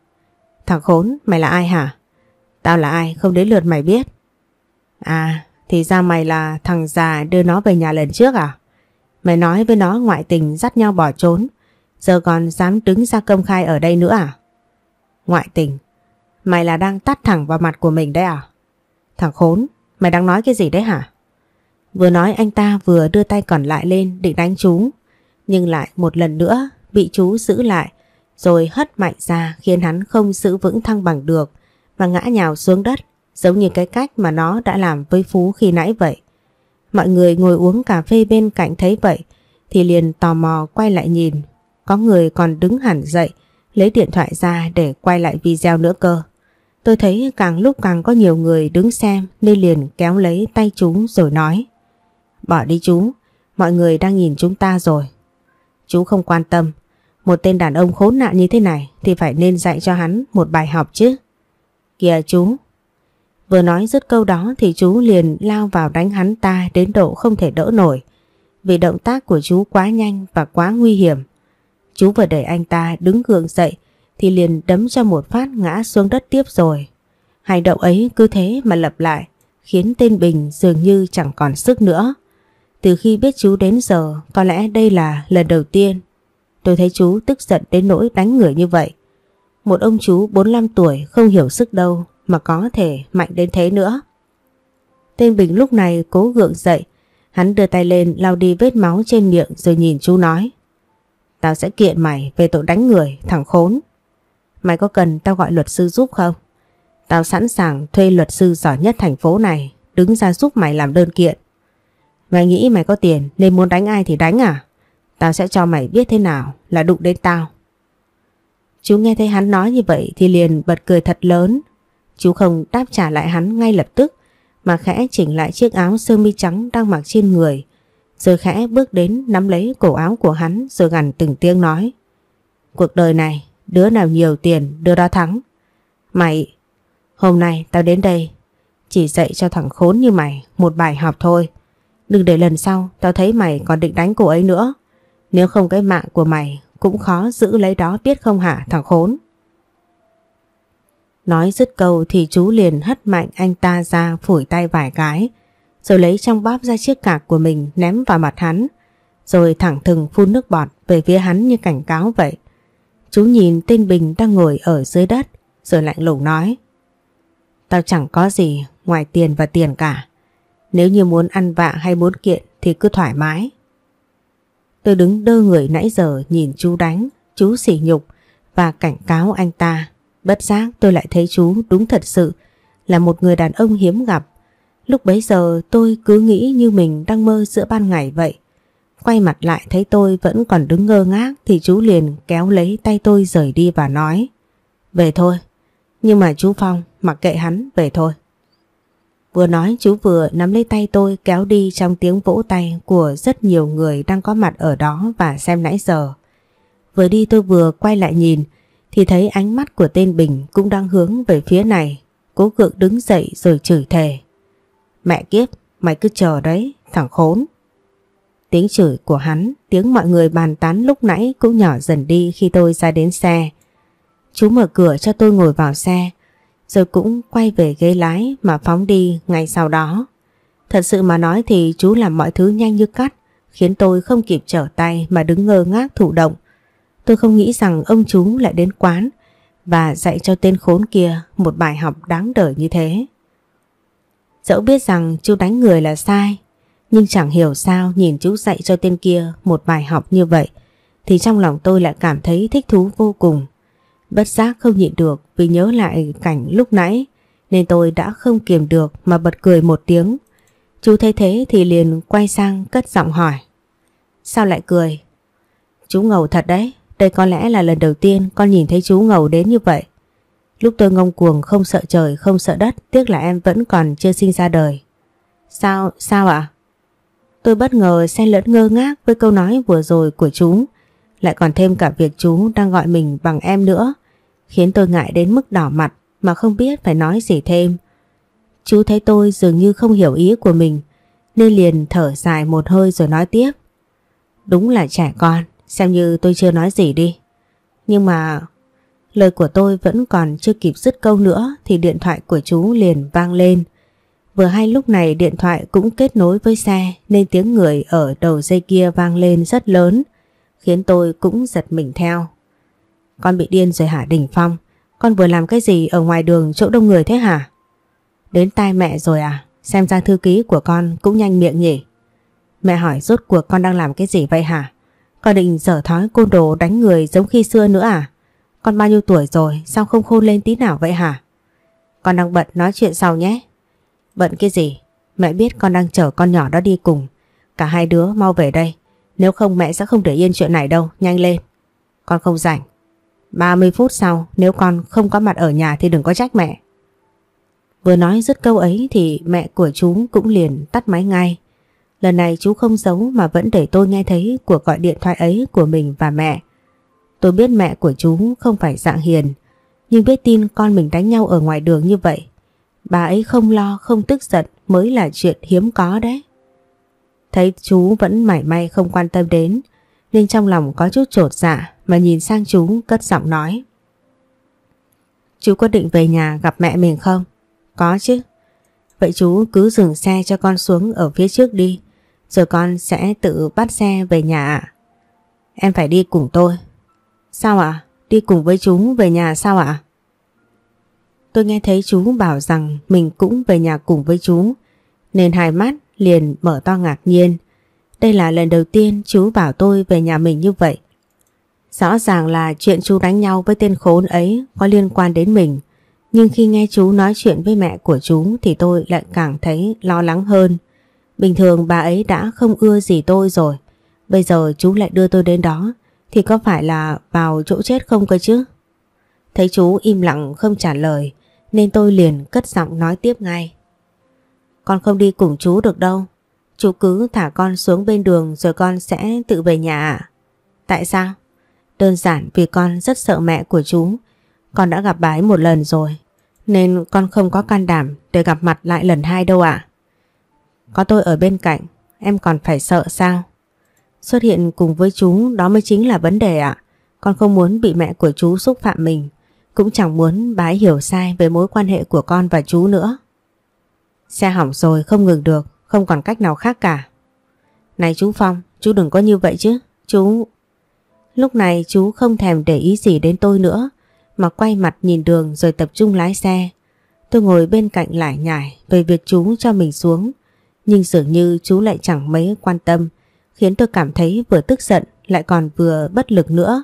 Thằng khốn, mày là ai hả? Tao là ai không đến lượt mày biết. À, thì ra mày là thằng già đưa nó về nhà lần trước à? Mày nói với nó ngoại tình dắt nhau bỏ trốn. Giờ còn dám đứng ra công khai ở đây nữa à? Ngoại tình, mày là đang tắt thẳng vào mặt của mình đấy à? Thằng khốn, mày đang nói cái gì đấy hả? Vừa nói anh ta vừa đưa tay còn lại lên định đánh chú, nhưng lại một lần nữa bị chú giữ lại rồi hất mạnh ra khiến hắn không giữ vững thăng bằng được và ngã nhào xuống đất giống như cái cách mà nó đã làm với Phú khi nãy vậy. Mọi người ngồi uống cà phê bên cạnh thấy vậy thì liền tò mò quay lại nhìn có người còn đứng hẳn dậy, lấy điện thoại ra để quay lại video nữa cơ. Tôi thấy càng lúc càng có nhiều người đứng xem nên liền kéo lấy tay chú rồi nói. Bỏ đi chú, mọi người đang nhìn chúng ta rồi. Chú không quan tâm, một tên đàn ông khốn nạn như thế này thì phải nên dạy cho hắn một bài học chứ. Kìa chú, vừa nói dứt câu đó thì chú liền lao vào đánh hắn ta đến độ không thể đỡ nổi. Vì động tác của chú quá nhanh và quá nguy hiểm Chú vừa đẩy anh ta đứng gượng dậy thì liền đấm cho một phát ngã xuống đất tiếp rồi. Hành động ấy cứ thế mà lặp lại, khiến tên Bình dường như chẳng còn sức nữa. Từ khi biết chú đến giờ, có lẽ đây là lần đầu tiên tôi thấy chú tức giận đến nỗi đánh người như vậy. Một ông chú 45 tuổi không hiểu sức đâu mà có thể mạnh đến thế nữa. Tên Bình lúc này cố gượng dậy, hắn đưa tay lên lau đi vết máu trên miệng rồi nhìn chú nói. Tao sẽ kiện mày về tội đánh người, thằng khốn. Mày có cần tao gọi luật sư giúp không? Tao sẵn sàng thuê luật sư giỏi nhất thành phố này, đứng ra giúp mày làm đơn kiện. Mày nghĩ mày có tiền nên muốn đánh ai thì đánh à? Tao sẽ cho mày biết thế nào là đụng đến tao. Chú nghe thấy hắn nói như vậy thì liền bật cười thật lớn. Chú không đáp trả lại hắn ngay lập tức mà khẽ chỉnh lại chiếc áo sơ mi trắng đang mặc trên người rồi khẽ bước đến nắm lấy cổ áo của hắn rồi gằn từng tiếng nói. Cuộc đời này, đứa nào nhiều tiền, đứa đó thắng. Mày, hôm nay tao đến đây, chỉ dạy cho thằng khốn như mày một bài học thôi. Đừng để lần sau tao thấy mày còn định đánh cô ấy nữa. Nếu không cái mạng của mày cũng khó giữ lấy đó biết không hả thằng khốn. Nói dứt câu thì chú liền hất mạnh anh ta ra phủi tay vài cái rồi lấy trong bóp ra chiếc cạc của mình ném vào mặt hắn, rồi thẳng thừng phun nước bọt về phía hắn như cảnh cáo vậy. Chú nhìn tên Bình đang ngồi ở dưới đất, rồi lạnh lùng nói. Tao chẳng có gì ngoài tiền và tiền cả. Nếu như muốn ăn vạ hay muốn kiện thì cứ thoải mái. Tôi đứng đơ người nãy giờ nhìn chú đánh, chú sỉ nhục và cảnh cáo anh ta. Bất giác tôi lại thấy chú đúng thật sự là một người đàn ông hiếm gặp Lúc bấy giờ tôi cứ nghĩ như mình đang mơ giữa ban ngày vậy. Quay mặt lại thấy tôi vẫn còn đứng ngơ ngác thì chú liền kéo lấy tay tôi rời đi và nói Về thôi. Nhưng mà chú Phong mặc kệ hắn về thôi. Vừa nói chú vừa nắm lấy tay tôi kéo đi trong tiếng vỗ tay của rất nhiều người đang có mặt ở đó và xem nãy giờ. Vừa đi tôi vừa quay lại nhìn thì thấy ánh mắt của tên Bình cũng đang hướng về phía này. Cố gượng đứng dậy rồi chửi thề. Mẹ kiếp, mày cứ chờ đấy, thằng khốn. Tiếng chửi của hắn, tiếng mọi người bàn tán lúc nãy cũng nhỏ dần đi khi tôi ra đến xe. Chú mở cửa cho tôi ngồi vào xe, rồi cũng quay về ghế lái mà phóng đi ngay sau đó. Thật sự mà nói thì chú làm mọi thứ nhanh như cắt, khiến tôi không kịp trở tay mà đứng ngơ ngác thụ động. Tôi không nghĩ rằng ông chú lại đến quán và dạy cho tên khốn kia một bài học đáng đời như thế. Dẫu biết rằng chú đánh người là sai, nhưng chẳng hiểu sao nhìn chú dạy cho tên kia một bài học như vậy, thì trong lòng tôi lại cảm thấy thích thú vô cùng. Bất giác không nhịn được vì nhớ lại cảnh lúc nãy, nên tôi đã không kiềm được mà bật cười một tiếng. Chú thấy thế thì liền quay sang cất giọng hỏi. Sao lại cười? Chú ngầu thật đấy, đây có lẽ là lần đầu tiên con nhìn thấy chú ngầu đến như vậy. Lúc tôi ngông cuồng không sợ trời không sợ đất Tiếc là em vẫn còn chưa sinh ra đời Sao, sao ạ? Tôi bất ngờ xen lẫn ngơ ngác với câu nói vừa rồi của chú Lại còn thêm cả việc chú đang gọi mình bằng em nữa Khiến tôi ngại đến mức đỏ mặt mà không biết phải nói gì thêm Chú thấy tôi dường như không hiểu ý của mình Nên liền thở dài một hơi rồi nói tiếp Đúng là trẻ con Xem như tôi chưa nói gì đi Nhưng mà Lời của tôi vẫn còn chưa kịp dứt câu nữa thì điện thoại của chú liền vang lên. Vừa hay lúc này điện thoại cũng kết nối với xe nên tiếng người ở đầu dây kia vang lên rất lớn, khiến tôi cũng giật mình theo. Con bị điên rồi hả Đình Phong? Con vừa làm cái gì ở ngoài đường chỗ đông người thế hả? Đến tai mẹ rồi à? Xem ra thư ký của con cũng nhanh miệng nhỉ? Mẹ hỏi rốt cuộc con đang làm cái gì vậy hả? Con định dở thói côn đồ đánh người giống khi xưa nữa à? Con bao nhiêu tuổi rồi sao không khôn lên tí nào vậy hả? Con đang bận nói chuyện sau nhé. Bận cái gì? Mẹ biết con đang chở con nhỏ đó đi cùng. Cả hai đứa mau về đây. Nếu không mẹ sẽ không để yên chuyện này đâu. Nhanh lên. Con không rảnh. 30 phút sau nếu con không có mặt ở nhà thì đừng có trách mẹ. Vừa nói dứt câu ấy thì mẹ của chú cũng liền tắt máy ngay. Lần này chú không giấu mà vẫn để tôi nghe thấy cuộc gọi điện thoại ấy của mình và mẹ. Tôi biết mẹ của chú không phải dạng hiền, nhưng biết tin con mình đánh nhau ở ngoài đường như vậy. Bà ấy không lo, không tức giận mới là chuyện hiếm có đấy. Thấy chú vẫn mải may không quan tâm đến, nên trong lòng có chút trột dạ mà nhìn sang chú cất giọng nói. Chú có định về nhà gặp mẹ mình không? Có chứ. Vậy chú cứ dừng xe cho con xuống ở phía trước đi, rồi con sẽ tự bắt xe về nhà ạ. Em phải đi cùng tôi, Sao ạ? Đi cùng với chú về nhà sao ạ? Tôi nghe thấy chú bảo rằng mình cũng về nhà cùng với chú, nên hai mắt liền mở to ngạc nhiên. Đây là lần đầu tiên chú bảo tôi về nhà mình như vậy. Rõ ràng là chuyện chú đánh nhau với tên khốn ấy có liên quan đến mình. Nhưng khi nghe chú nói chuyện với mẹ của chú thì tôi lại càng thấy lo lắng hơn. Bình thường bà ấy đã không ưa gì tôi rồi. Bây giờ chú lại đưa tôi đến đó thì có phải là vào chỗ chết không cơ chứ? Thấy chú im lặng không trả lời nên tôi liền cất giọng nói tiếp ngay. Con không đi cùng chú được đâu. Chú cứ thả con xuống bên đường rồi con sẽ tự về nhà ạ. Tại sao? Đơn giản vì con rất sợ mẹ của chú. Con đã gặp bà ấy một lần rồi. Nên con không có can đảm để gặp mặt lại lần hai đâu ạ. À. Có tôi ở bên cạnh, em còn phải sợ sao? xuất hiện cùng với chú đó mới chính là vấn đề ạ. Con không muốn bị mẹ của chú xúc phạm mình, cũng chẳng muốn bái hiểu sai về mối quan hệ của con và chú nữa. Xe hỏng rồi không ngừng được, không còn cách nào khác cả. Này chú Phong, chú đừng có như vậy chứ, chú... Lúc này chú không thèm để ý gì đến tôi nữa, mà quay mặt nhìn đường rồi tập trung lái xe. Tôi ngồi bên cạnh lại nhải về việc chú cho mình xuống, nhưng dường như chú lại chẳng mấy quan tâm khiến tôi cảm thấy vừa tức giận lại còn vừa bất lực nữa.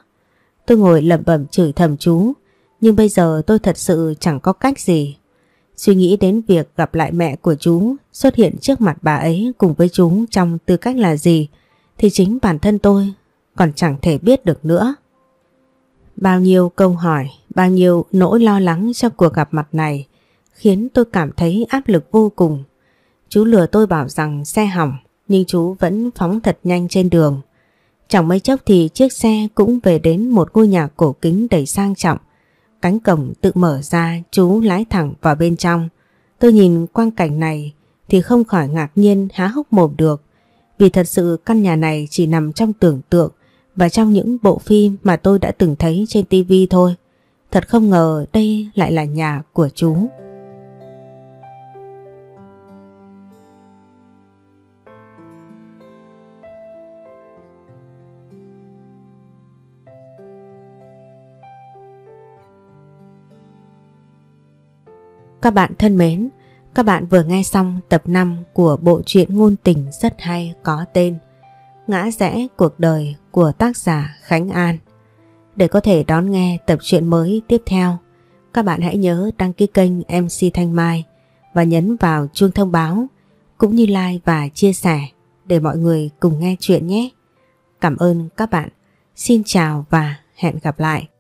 Tôi ngồi lẩm bẩm chửi thầm chú, nhưng bây giờ tôi thật sự chẳng có cách gì. Suy nghĩ đến việc gặp lại mẹ của chú xuất hiện trước mặt bà ấy cùng với chú trong tư cách là gì thì chính bản thân tôi còn chẳng thể biết được nữa. Bao nhiêu câu hỏi, bao nhiêu nỗi lo lắng trong cuộc gặp mặt này khiến tôi cảm thấy áp lực vô cùng. Chú lừa tôi bảo rằng xe hỏng, nhưng chú vẫn phóng thật nhanh trên đường. Chẳng mấy chốc thì chiếc xe cũng về đến một ngôi nhà cổ kính đầy sang trọng. Cánh cổng tự mở ra, chú lái thẳng vào bên trong. Tôi nhìn quang cảnh này thì không khỏi ngạc nhiên há hốc mồm được. Vì thật sự căn nhà này chỉ nằm trong tưởng tượng và trong những bộ phim mà tôi đã từng thấy trên tivi thôi. Thật không ngờ đây lại là nhà của chú. Các bạn thân mến, các bạn vừa nghe xong tập 5 của bộ truyện ngôn tình rất hay có tên Ngã rẽ cuộc đời của tác giả Khánh An. Để có thể đón nghe tập truyện mới tiếp theo, các bạn hãy nhớ đăng ký kênh MC Thanh Mai và nhấn vào chuông thông báo cũng như like và chia sẻ để mọi người cùng nghe chuyện nhé. Cảm ơn các bạn. Xin chào và hẹn gặp lại.